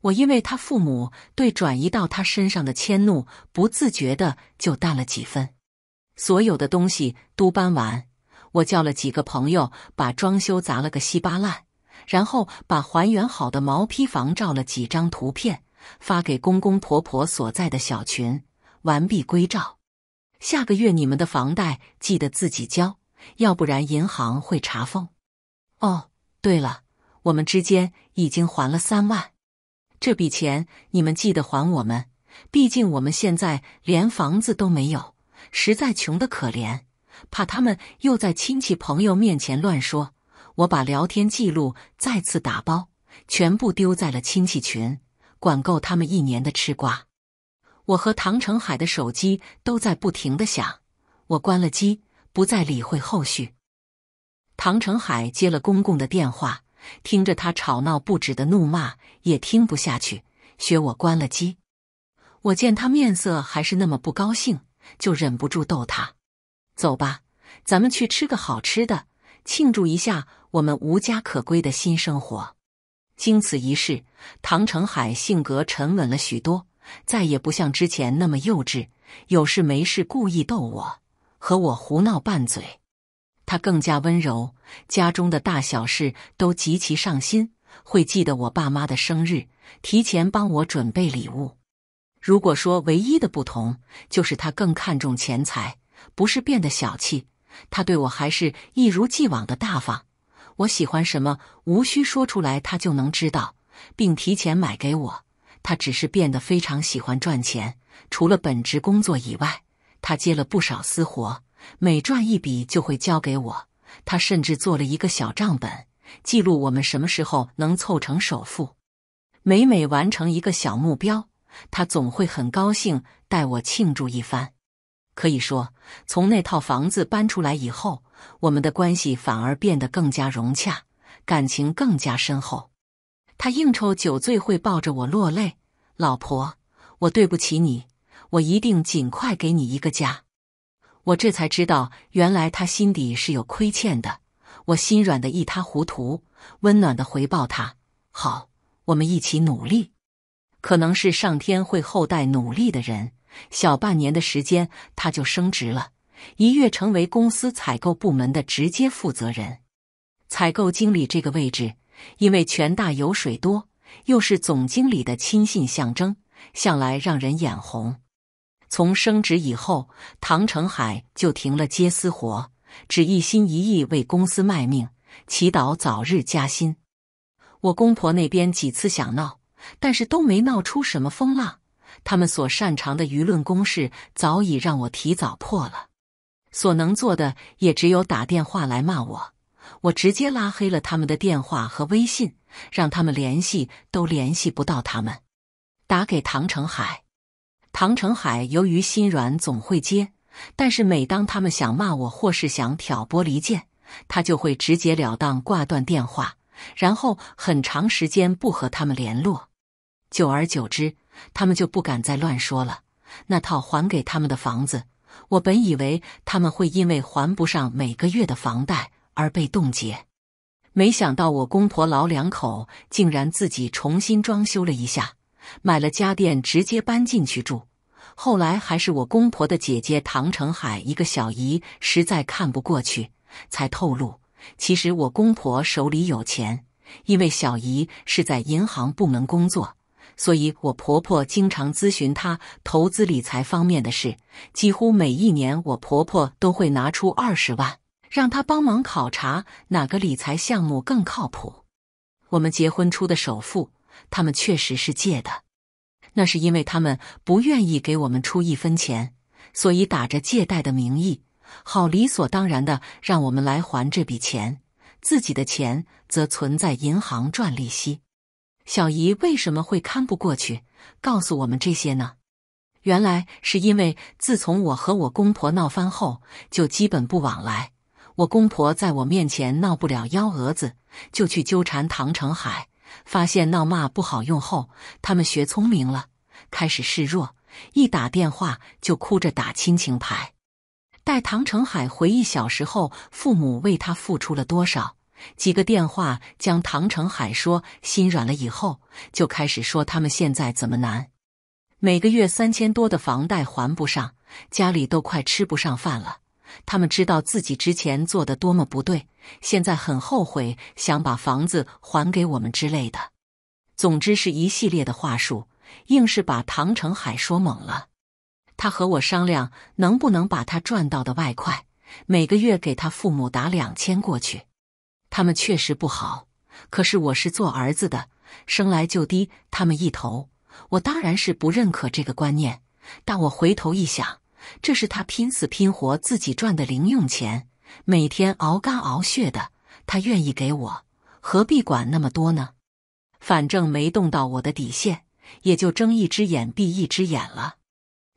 我因为他父母对转移到他身上的迁怒，不自觉的就淡了几分。所有的东西都搬完，我叫了几个朋友把装修砸了个稀巴烂。然后把还原好的毛坯房照了几张图片发给公公婆婆所在的小群，完璧归赵。下个月你们的房贷记得自己交，要不然银行会查封。哦，对了，我们之间已经还了三万，这笔钱你们记得还我们，毕竟我们现在连房子都没有，实在穷的可怜，怕他们又在亲戚朋友面前乱说。我把聊天记录再次打包，全部丢在了亲戚群，管够他们一年的吃瓜。我和唐成海的手机都在不停的响，我关了机，不再理会后续。唐成海接了公公的电话，听着他吵闹不止的怒骂，也听不下去，学我关了机。我见他面色还是那么不高兴，就忍不住逗他：“走吧，咱们去吃个好吃的。”庆祝一下我们无家可归的新生活。经此一事，唐成海性格沉稳了许多，再也不像之前那么幼稚，有事没事故意逗我，和我胡闹拌嘴。他更加温柔，家中的大小事都极其上心，会记得我爸妈的生日，提前帮我准备礼物。如果说唯一的不同，就是他更看重钱财，不是变得小气。他对我还是一如既往的大方，我喜欢什么无需说出来，他就能知道，并提前买给我。他只是变得非常喜欢赚钱，除了本职工作以外，他接了不少私活，每赚一笔就会交给我。他甚至做了一个小账本，记录我们什么时候能凑成首付。每每完成一个小目标，他总会很高兴，带我庆祝一番。可以说，从那套房子搬出来以后，我们的关系反而变得更加融洽，感情更加深厚。他应酬酒醉会抱着我落泪，老婆，我对不起你，我一定尽快给你一个家。我这才知道，原来他心底是有亏欠的。我心软的一塌糊涂，温暖的回报他。好，我们一起努力。可能是上天会厚待努力的人。小半年的时间，他就升职了，一跃成为公司采购部门的直接负责人。采购经理这个位置，因为权大油水多，又是总经理的亲信象征，向来让人眼红。从升职以后，唐成海就停了接私活，只一心一意为公司卖命，祈祷早日加薪。我公婆那边几次想闹，但是都没闹出什么风浪。他们所擅长的舆论攻势早已让我提早破了，所能做的也只有打电话来骂我。我直接拉黑了他们的电话和微信，让他们联系都联系不到他们。打给唐成海，唐成海由于心软总会接，但是每当他们想骂我或是想挑拨离间，他就会直截了当挂断电话，然后很长时间不和他们联络。久而久之。他们就不敢再乱说了。那套还给他们的房子，我本以为他们会因为还不上每个月的房贷而被冻结，没想到我公婆老两口竟然自己重新装修了一下，买了家电，直接搬进去住。后来还是我公婆的姐姐唐成海一个小姨实在看不过去，才透露，其实我公婆手里有钱，因为小姨是在银行部门工作。所以，我婆婆经常咨询她投资理财方面的事。几乎每一年，我婆婆都会拿出二十万，让她帮忙考察哪个理财项目更靠谱。我们结婚出的首付，他们确实是借的。那是因为他们不愿意给我们出一分钱，所以打着借贷的名义，好理所当然的让我们来还这笔钱，自己的钱则存在银行赚利息。小姨为什么会看不过去，告诉我们这些呢？原来是因为自从我和我公婆闹翻后，就基本不往来。我公婆在我面前闹不了幺蛾子，就去纠缠唐成海。发现闹骂不好用后，他们学聪明了，开始示弱。一打电话就哭着打亲情牌。待唐成海回忆小时候，父母为他付出了多少。几个电话将唐成海说心软了，以后就开始说他们现在怎么难，每个月三千多的房贷还不上，家里都快吃不上饭了。他们知道自己之前做的多么不对，现在很后悔，想把房子还给我们之类的。总之是一系列的话术，硬是把唐成海说懵了。他和我商量能不能把他赚到的外快每个月给他父母打两千过去。他们确实不好，可是我是做儿子的，生来就低他们一头，我当然是不认可这个观念。但我回头一想，这是他拼死拼活自己赚的零用钱，每天熬干熬血的，他愿意给我，何必管那么多呢？反正没动到我的底线，也就睁一只眼闭一只眼了。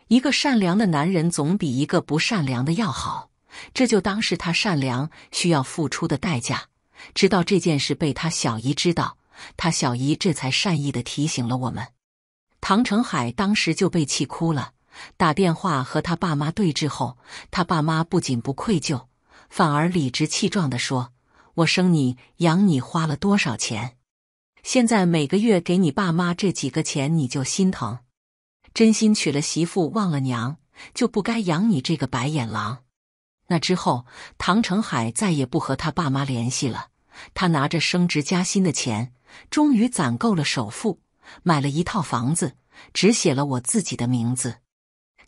一个善良的男人总比一个不善良的要好，这就当是他善良需要付出的代价。直到这件事被他小姨知道，他小姨这才善意的提醒了我们。唐成海当时就被气哭了，打电话和他爸妈对峙后，他爸妈不仅不愧疚，反而理直气壮的说：“我生你养你花了多少钱？现在每个月给你爸妈这几个钱你就心疼？真心娶了媳妇忘了娘，就不该养你这个白眼狼。”那之后，唐成海再也不和他爸妈联系了。他拿着升职加薪的钱，终于攒够了首付，买了一套房子，只写了我自己的名字。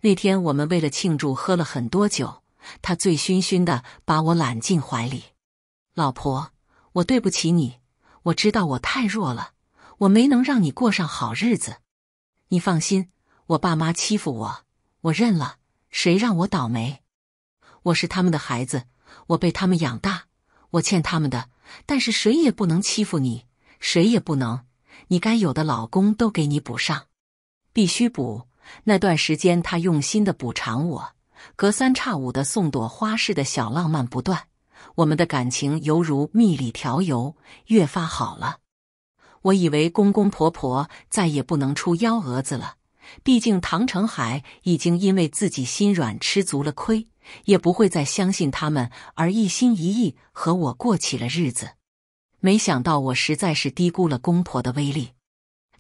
那天我们为了庆祝，喝了很多酒，他醉醺醺的把我揽进怀里：“老婆，我对不起你，我知道我太弱了，我没能让你过上好日子。你放心，我爸妈欺负我，我认了，谁让我倒霉？我是他们的孩子，我被他们养大，我欠他们的。”但是谁也不能欺负你，谁也不能。你该有的老公都给你补上，必须补。那段时间他用心的补偿我，隔三差五的送朵花式的小浪漫不断，我们的感情犹如蜜里调油，越发好了。我以为公公婆婆再也不能出幺蛾子了，毕竟唐成海已经因为自己心软吃足了亏。也不会再相信他们，而一心一意和我过起了日子。没想到我实在是低估了公婆的威力。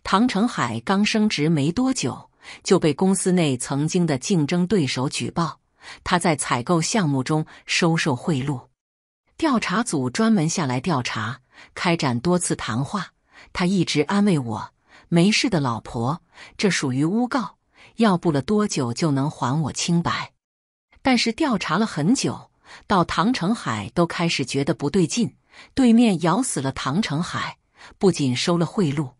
唐成海刚升职没多久，就被公司内曾经的竞争对手举报，他在采购项目中收受贿赂。调查组专门下来调查，开展多次谈话。他一直安慰我：“没事的，老婆，这属于诬告，要不了多久就能还我清白。”但是调查了很久，到唐成海都开始觉得不对劲。对面咬死了唐成海，不仅收了贿赂，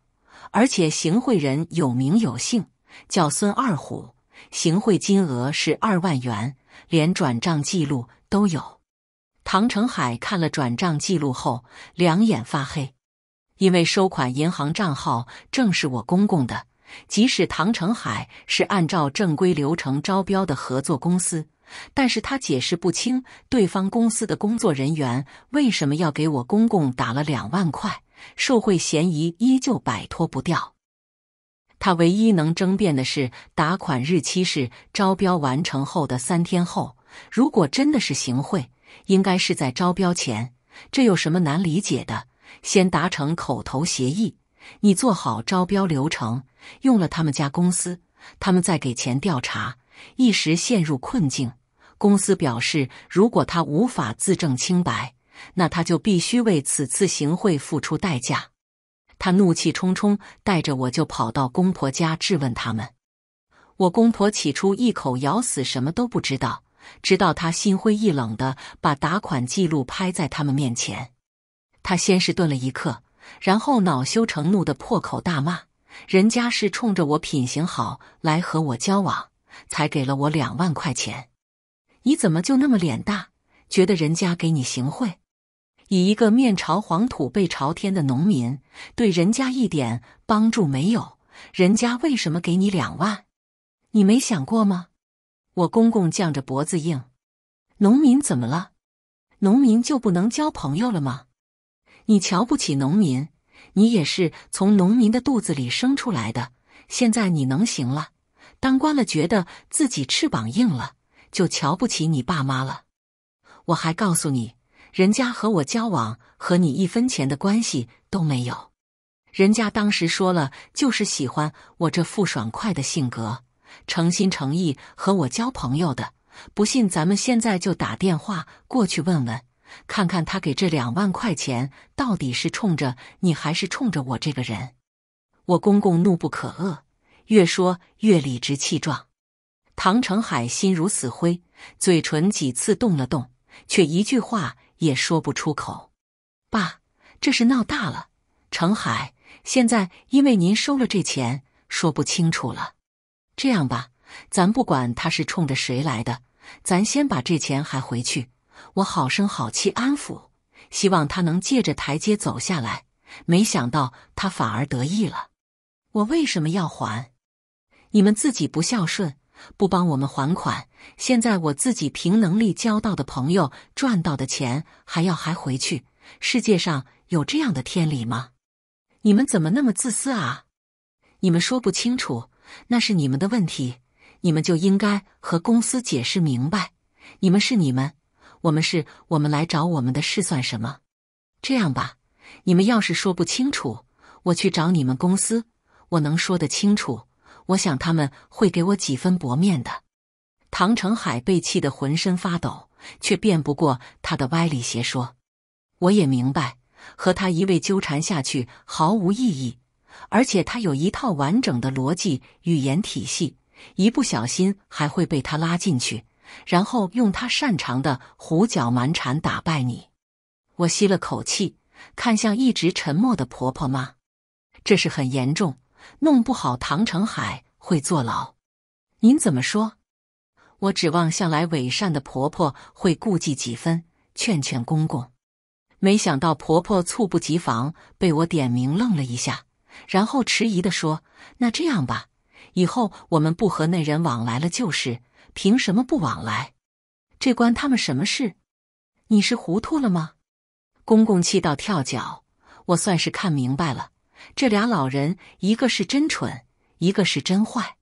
而且行贿人有名有姓，叫孙二虎，行贿金额是二万元，连转账记录都有。唐成海看了转账记录后，两眼发黑，因为收款银行账号正是我公公的。即使唐成海是按照正规流程招标的合作公司。但是他解释不清，对方公司的工作人员为什么要给我公公打了两万块，受贿嫌疑依旧摆脱不掉。他唯一能争辩的是，打款日期是招标完成后的三天后。如果真的是行贿，应该是在招标前。这有什么难理解的？先达成口头协议，你做好招标流程，用了他们家公司，他们再给钱调查。一时陷入困境，公司表示，如果他无法自证清白，那他就必须为此次行贿付出代价。他怒气冲冲，带着我就跑到公婆家质问他们。我公婆起初一口咬死什么都不知道，直到他心灰意冷的把打款记录拍在他们面前。他先是顿了一刻，然后恼羞成怒的破口大骂：“人家是冲着我品行好来和我交往。”才给了我两万块钱，你怎么就那么脸大？觉得人家给你行贿？以一个面朝黄土背朝天的农民，对人家一点帮助没有，人家为什么给你两万？你没想过吗？我公公犟着脖子硬，农民怎么了？农民就不能交朋友了吗？你瞧不起农民，你也是从农民的肚子里生出来的，现在你能行了？当官了，觉得自己翅膀硬了，就瞧不起你爸妈了。我还告诉你，人家和我交往和你一分钱的关系都没有。人家当时说了，就是喜欢我这副爽快的性格，诚心诚意和我交朋友的。不信，咱们现在就打电话过去问问，看看他给这两万块钱到底是冲着你还是冲着我这个人。我公公怒不可遏。越说越理直气壮，唐成海心如死灰，嘴唇几次动了动，却一句话也说不出口。爸，这事闹大了，成海，现在因为您收了这钱，说不清楚了。这样吧，咱不管他是冲着谁来的，咱先把这钱还回去，我好声好气安抚，希望他能借着台阶走下来。没想到他反而得意了，我为什么要还？你们自己不孝顺，不帮我们还款。现在我自己凭能力交到的朋友赚到的钱还要还回去，世界上有这样的天理吗？你们怎么那么自私啊？你们说不清楚，那是你们的问题，你们就应该和公司解释明白。你们是你们，我们是我们，来找我们的事算什么？这样吧，你们要是说不清楚，我去找你们公司，我能说得清楚。我想他们会给我几分薄面的。唐成海被气得浑身发抖，却辩不过他的歪理邪说。我也明白，和他一味纠缠下去毫无意义，而且他有一套完整的逻辑语言体系，一不小心还会被他拉进去，然后用他擅长的胡搅蛮缠打败你。我吸了口气，看向一直沉默的婆婆妈，这是很严重。弄不好唐成海会坐牢，您怎么说？我指望向来伪善的婆婆会顾忌几分，劝劝公公。没想到婆婆猝不及防被我点名，愣了一下，然后迟疑地说：“那这样吧，以后我们不和那人往来了，就是凭什么不往来？这关他们什么事？你是糊涂了吗？”公公气到跳脚，我算是看明白了。这俩老人，一个是真蠢，一个是真坏。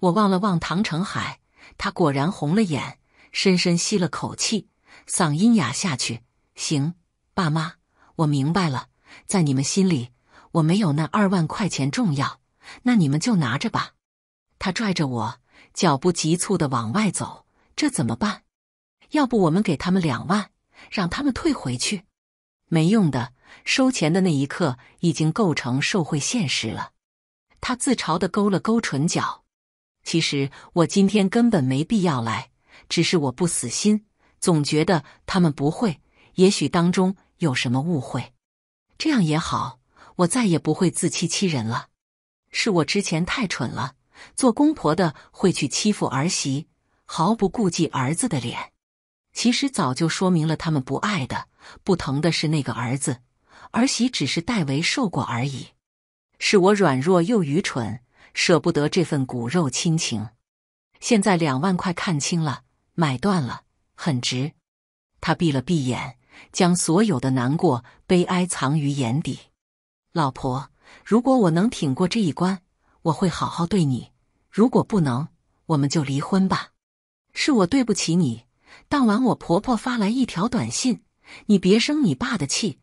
我望了望唐成海，他果然红了眼，深深吸了口气，嗓音哑下去：“行，爸妈，我明白了，在你们心里，我没有那二万块钱重要。那你们就拿着吧。”他拽着我，脚步急促的往外走。这怎么办？要不我们给他们两万，让他们退回去？没用的。收钱的那一刻已经构成受贿现实了，他自嘲的勾了勾唇角。其实我今天根本没必要来，只是我不死心，总觉得他们不会。也许当中有什么误会，这样也好，我再也不会自欺欺人了。是我之前太蠢了，做公婆的会去欺负儿媳，毫不顾忌儿子的脸。其实早就说明了，他们不爱的、不疼的是那个儿子。儿媳只是代为受过而已，是我软弱又愚蠢，舍不得这份骨肉亲情。现在两万块看清了，买断了，很值。他闭了闭眼，将所有的难过、悲哀藏于眼底。老婆，如果我能挺过这一关，我会好好对你；如果不能，我们就离婚吧。是我对不起你。当晚，我婆婆发来一条短信：“你别生你爸的气。”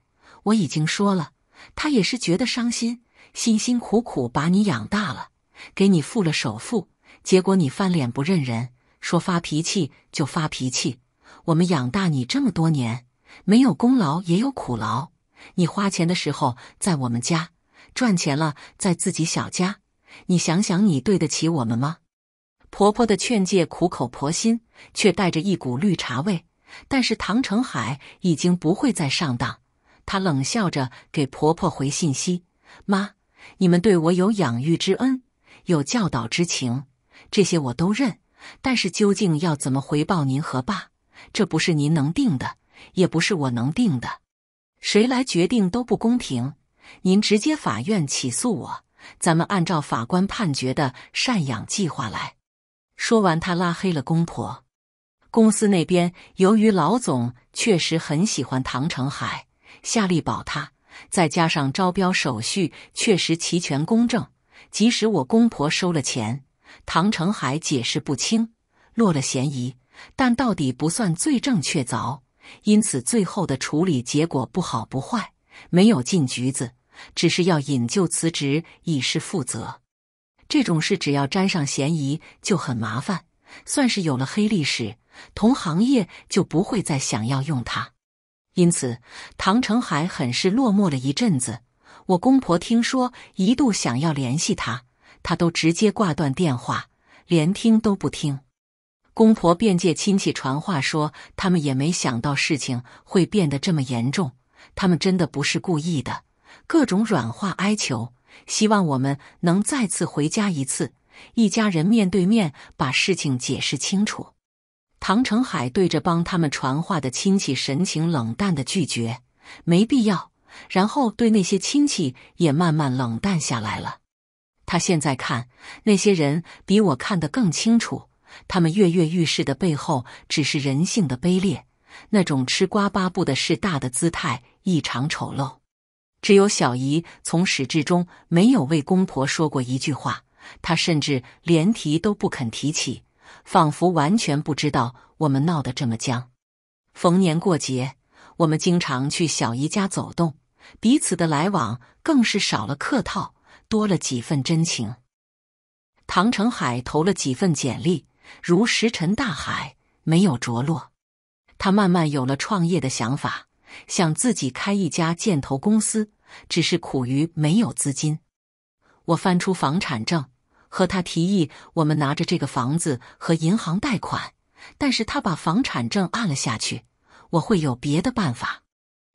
我已经说了，他也是觉得伤心，辛辛苦苦把你养大了，给你付了首付，结果你翻脸不认人，说发脾气就发脾气。我们养大你这么多年，没有功劳也有苦劳。你花钱的时候在我们家，赚钱了在自己小家。你想想，你对得起我们吗？婆婆的劝诫苦口婆心，却带着一股绿茶味。但是唐成海已经不会再上当。她冷笑着给婆婆回信息：“妈，你们对我有养育之恩，有教导之情，这些我都认。但是究竟要怎么回报您和爸，这不是您能定的，也不是我能定的，谁来决定都不公平。您直接法院起诉我，咱们按照法官判决的赡养计划来说完。”她拉黑了公婆。公司那边，由于老总确实很喜欢唐成海。下力保他，再加上招标手续确实齐全公正，即使我公婆收了钱，唐成海解释不清，落了嫌疑，但到底不算罪证确凿，因此最后的处理结果不好不坏，没有进局子，只是要引咎辞职以示负责。这种事只要沾上嫌疑就很麻烦，算是有了黑历史，同行业就不会再想要用他。因此，唐成海很是落寞了一阵子。我公婆听说，一度想要联系他，他都直接挂断电话，连听都不听。公婆便借亲戚传话说，他们也没想到事情会变得这么严重，他们真的不是故意的，各种软化哀求，希望我们能再次回家一次，一家人面对面把事情解释清楚。唐成海对着帮他们传话的亲戚，神情冷淡的拒绝：“没必要。”然后对那些亲戚也慢慢冷淡下来了。他现在看那些人，比我看得更清楚。他们跃跃欲试的背后，只是人性的卑劣。那种吃瓜八布的事大的姿态，异常丑陋。只有小姨从始至终没有为公婆说过一句话，她甚至连提都不肯提起。仿佛完全不知道我们闹得这么僵。逢年过节，我们经常去小姨家走动，彼此的来往更是少了客套，多了几分真情。唐成海投了几份简历，如石沉大海，没有着落。他慢慢有了创业的想法，想自己开一家建投公司，只是苦于没有资金。我翻出房产证。和他提议，我们拿着这个房子和银行贷款，但是他把房产证按了下去。我会有别的办法。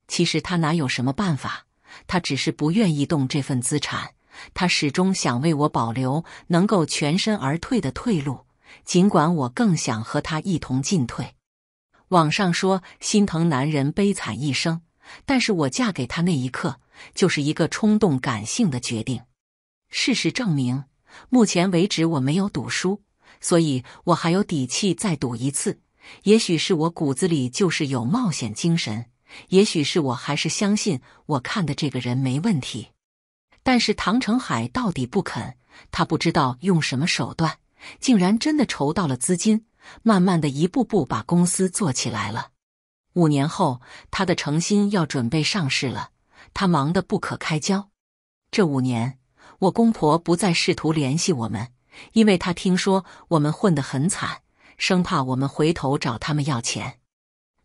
其实他哪有什么办法，他只是不愿意动这份资产。他始终想为我保留能够全身而退的退路。尽管我更想和他一同进退。网上说心疼男人悲惨一生，但是我嫁给他那一刻就是一个冲动感性的决定。事实证明。目前为止我没有赌输，所以我还有底气再赌一次。也许是我骨子里就是有冒险精神，也许是我还是相信我看的这个人没问题。但是唐成海到底不肯，他不知道用什么手段，竟然真的筹到了资金，慢慢的一步步把公司做起来了。五年后，他的诚心要准备上市了，他忙得不可开交。这五年。我公婆不再试图联系我们，因为他听说我们混得很惨，生怕我们回头找他们要钱。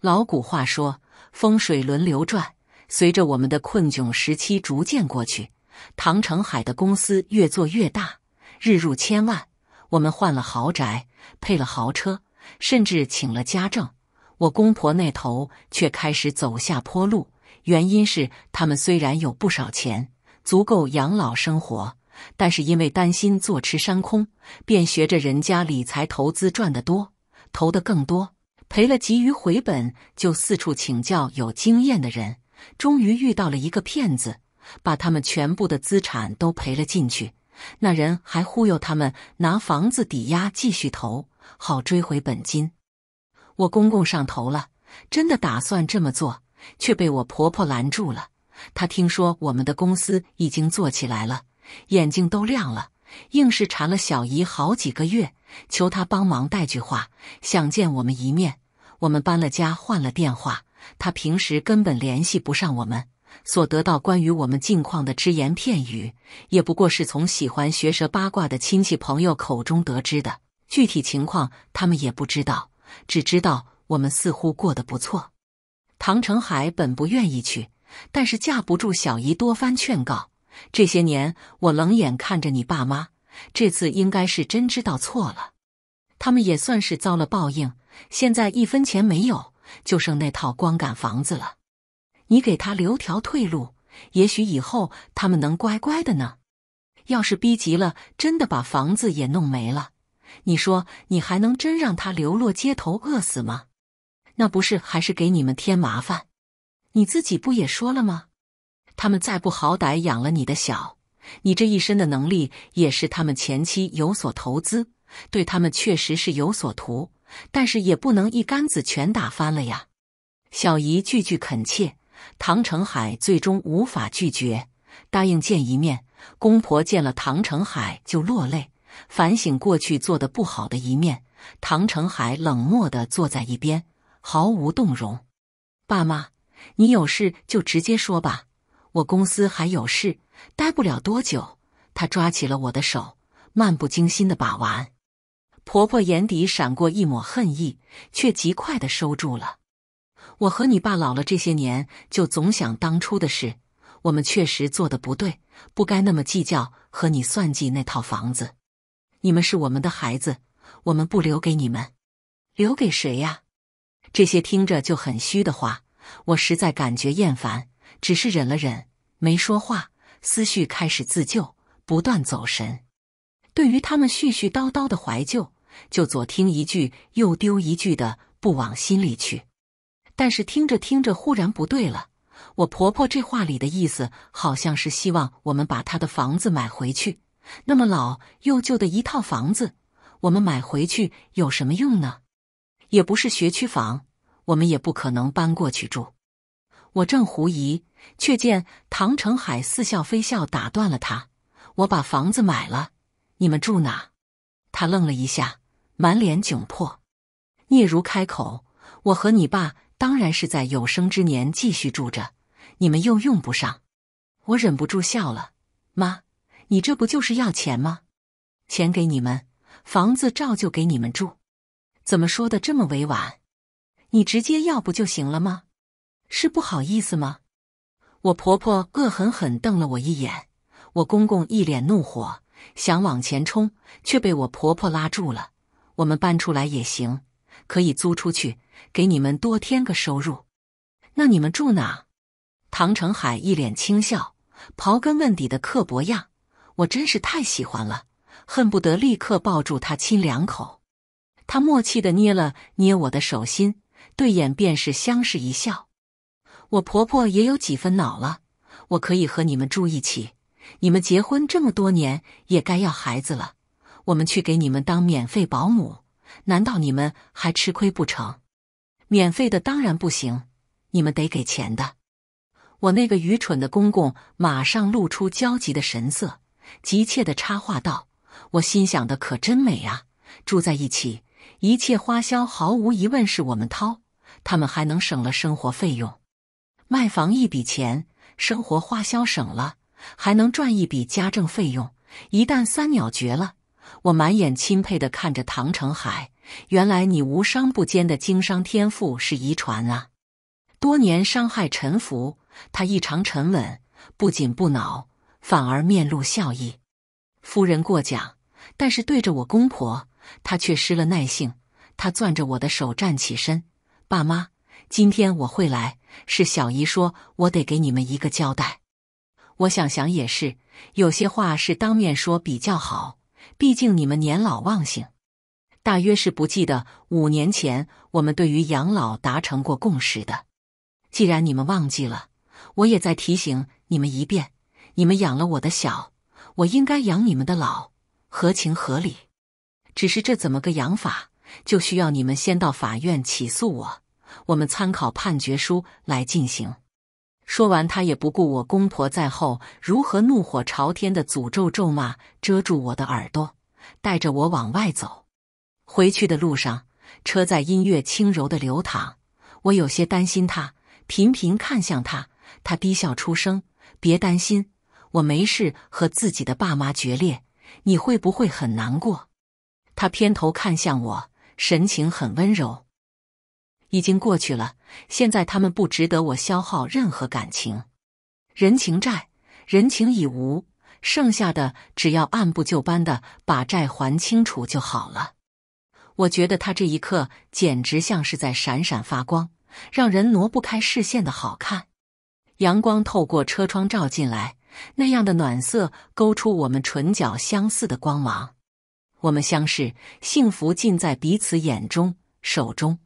老古话说：“风水轮流转。”随着我们的困窘时期逐渐过去，唐成海的公司越做越大，日入千万。我们换了豪宅，配了豪车，甚至请了家政。我公婆那头却开始走下坡路，原因是他们虽然有不少钱。足够养老生活，但是因为担心坐吃山空，便学着人家理财投资赚得多，投得更多，赔了急于回本，就四处请教有经验的人，终于遇到了一个骗子，把他们全部的资产都赔了进去。那人还忽悠他们拿房子抵押继续投，好追回本金。我公公上头了，真的打算这么做，却被我婆婆拦住了。他听说我们的公司已经做起来了，眼睛都亮了，硬是缠了小姨好几个月，求她帮忙带句话，想见我们一面。我们搬了家，换了电话，他平时根本联系不上我们。所得到关于我们近况的只言片语，也不过是从喜欢学舌八卦的亲戚朋友口中得知的。具体情况他们也不知道，只知道我们似乎过得不错。唐成海本不愿意去。但是架不住小姨多番劝告，这些年我冷眼看着你爸妈，这次应该是真知道错了。他们也算是遭了报应，现在一分钱没有，就剩那套光杆房子了。你给他留条退路，也许以后他们能乖乖的呢。要是逼急了，真的把房子也弄没了，你说你还能真让他流落街头饿死吗？那不是还是给你们添麻烦。你自己不也说了吗？他们再不好歹养了你的小，你这一身的能力也是他们前期有所投资，对他们确实是有所图，但是也不能一竿子全打翻了呀。小姨句句恳切，唐成海最终无法拒绝，答应见一面。公婆见了唐成海就落泪，反省过去做的不好的一面。唐成海冷漠的坐在一边，毫无动容。爸妈。你有事就直接说吧，我公司还有事，待不了多久。他抓起了我的手，漫不经心的把玩。婆婆眼底闪过一抹恨意，却极快的收住了。我和你爸老了这些年，就总想当初的事。我们确实做的不对，不该那么计较和你算计那套房子。你们是我们的孩子，我们不留给你们，留给谁呀？这些听着就很虚的话。我实在感觉厌烦，只是忍了忍，没说话。思绪开始自救，不断走神。对于他们絮絮叨叨的怀旧，就左听一句，右丢一句的，不往心里去。但是听着听着，忽然不对了。我婆婆这话里的意思，好像是希望我们把她的房子买回去。那么老又旧的一套房子，我们买回去有什么用呢？也不是学区房。我们也不可能搬过去住。我正狐疑，却见唐成海似笑非笑打断了他：“我把房子买了，你们住哪？”他愣了一下，满脸窘迫。聂如开口：“我和你爸当然是在有生之年继续住着，你们又用不上。”我忍不住笑了：“妈，你这不就是要钱吗？钱给你们，房子照旧给你们住，怎么说的这么委婉？”你直接要不就行了吗？是不好意思吗？我婆婆恶狠狠瞪了我一眼，我公公一脸怒火，想往前冲，却被我婆婆拉住了。我们搬出来也行，可以租出去，给你们多添个收入。那你们住哪？唐成海一脸轻笑，刨根问底的刻薄样，我真是太喜欢了，恨不得立刻抱住他亲两口。他默契的捏了捏我的手心。对眼便是相视一笑，我婆婆也有几分恼了。我可以和你们住一起，你们结婚这么多年也该要孩子了。我们去给你们当免费保姆，难道你们还吃亏不成？免费的当然不行，你们得给钱的。我那个愚蠢的公公马上露出焦急的神色，急切的插话道：“我心想的可真美啊，住在一起，一切花销毫无疑问是我们掏。”他们还能省了生活费用，卖房一笔钱，生活花销省了，还能赚一笔家政费用。一旦三鸟绝了，我满眼钦佩的看着唐成海，原来你无商不奸的经商天赋是遗传啊！多年伤害沉浮，他异常沉稳，不紧不恼，反而面露笑意。夫人过奖，但是对着我公婆，他却失了耐性。他攥着我的手站起身。爸妈，今天我会来。是小姨说，我得给你们一个交代。我想想也是，有些话是当面说比较好。毕竟你们年老忘性，大约是不记得五年前我们对于养老达成过共识的。既然你们忘记了，我也再提醒你们一遍：你们养了我的小，我应该养你们的老，合情合理。只是这怎么个养法，就需要你们先到法院起诉我。我们参考判决书来进行。说完，他也不顾我公婆在后如何怒火朝天的诅咒咒骂，遮住我的耳朵，带着我往外走。回去的路上，车在音乐轻柔的流淌。我有些担心他，频频看向他。他低笑出声：“别担心，我没事。”和自己的爸妈决裂，你会不会很难过？他偏头看向我，神情很温柔。已经过去了，现在他们不值得我消耗任何感情，人情债，人情已无，剩下的只要按部就班的把债还清楚就好了。我觉得他这一刻简直像是在闪闪发光，让人挪不开视线的好看。阳光透过车窗照进来，那样的暖色勾出我们唇角相似的光芒，我们相视，幸福尽在彼此眼中、手中。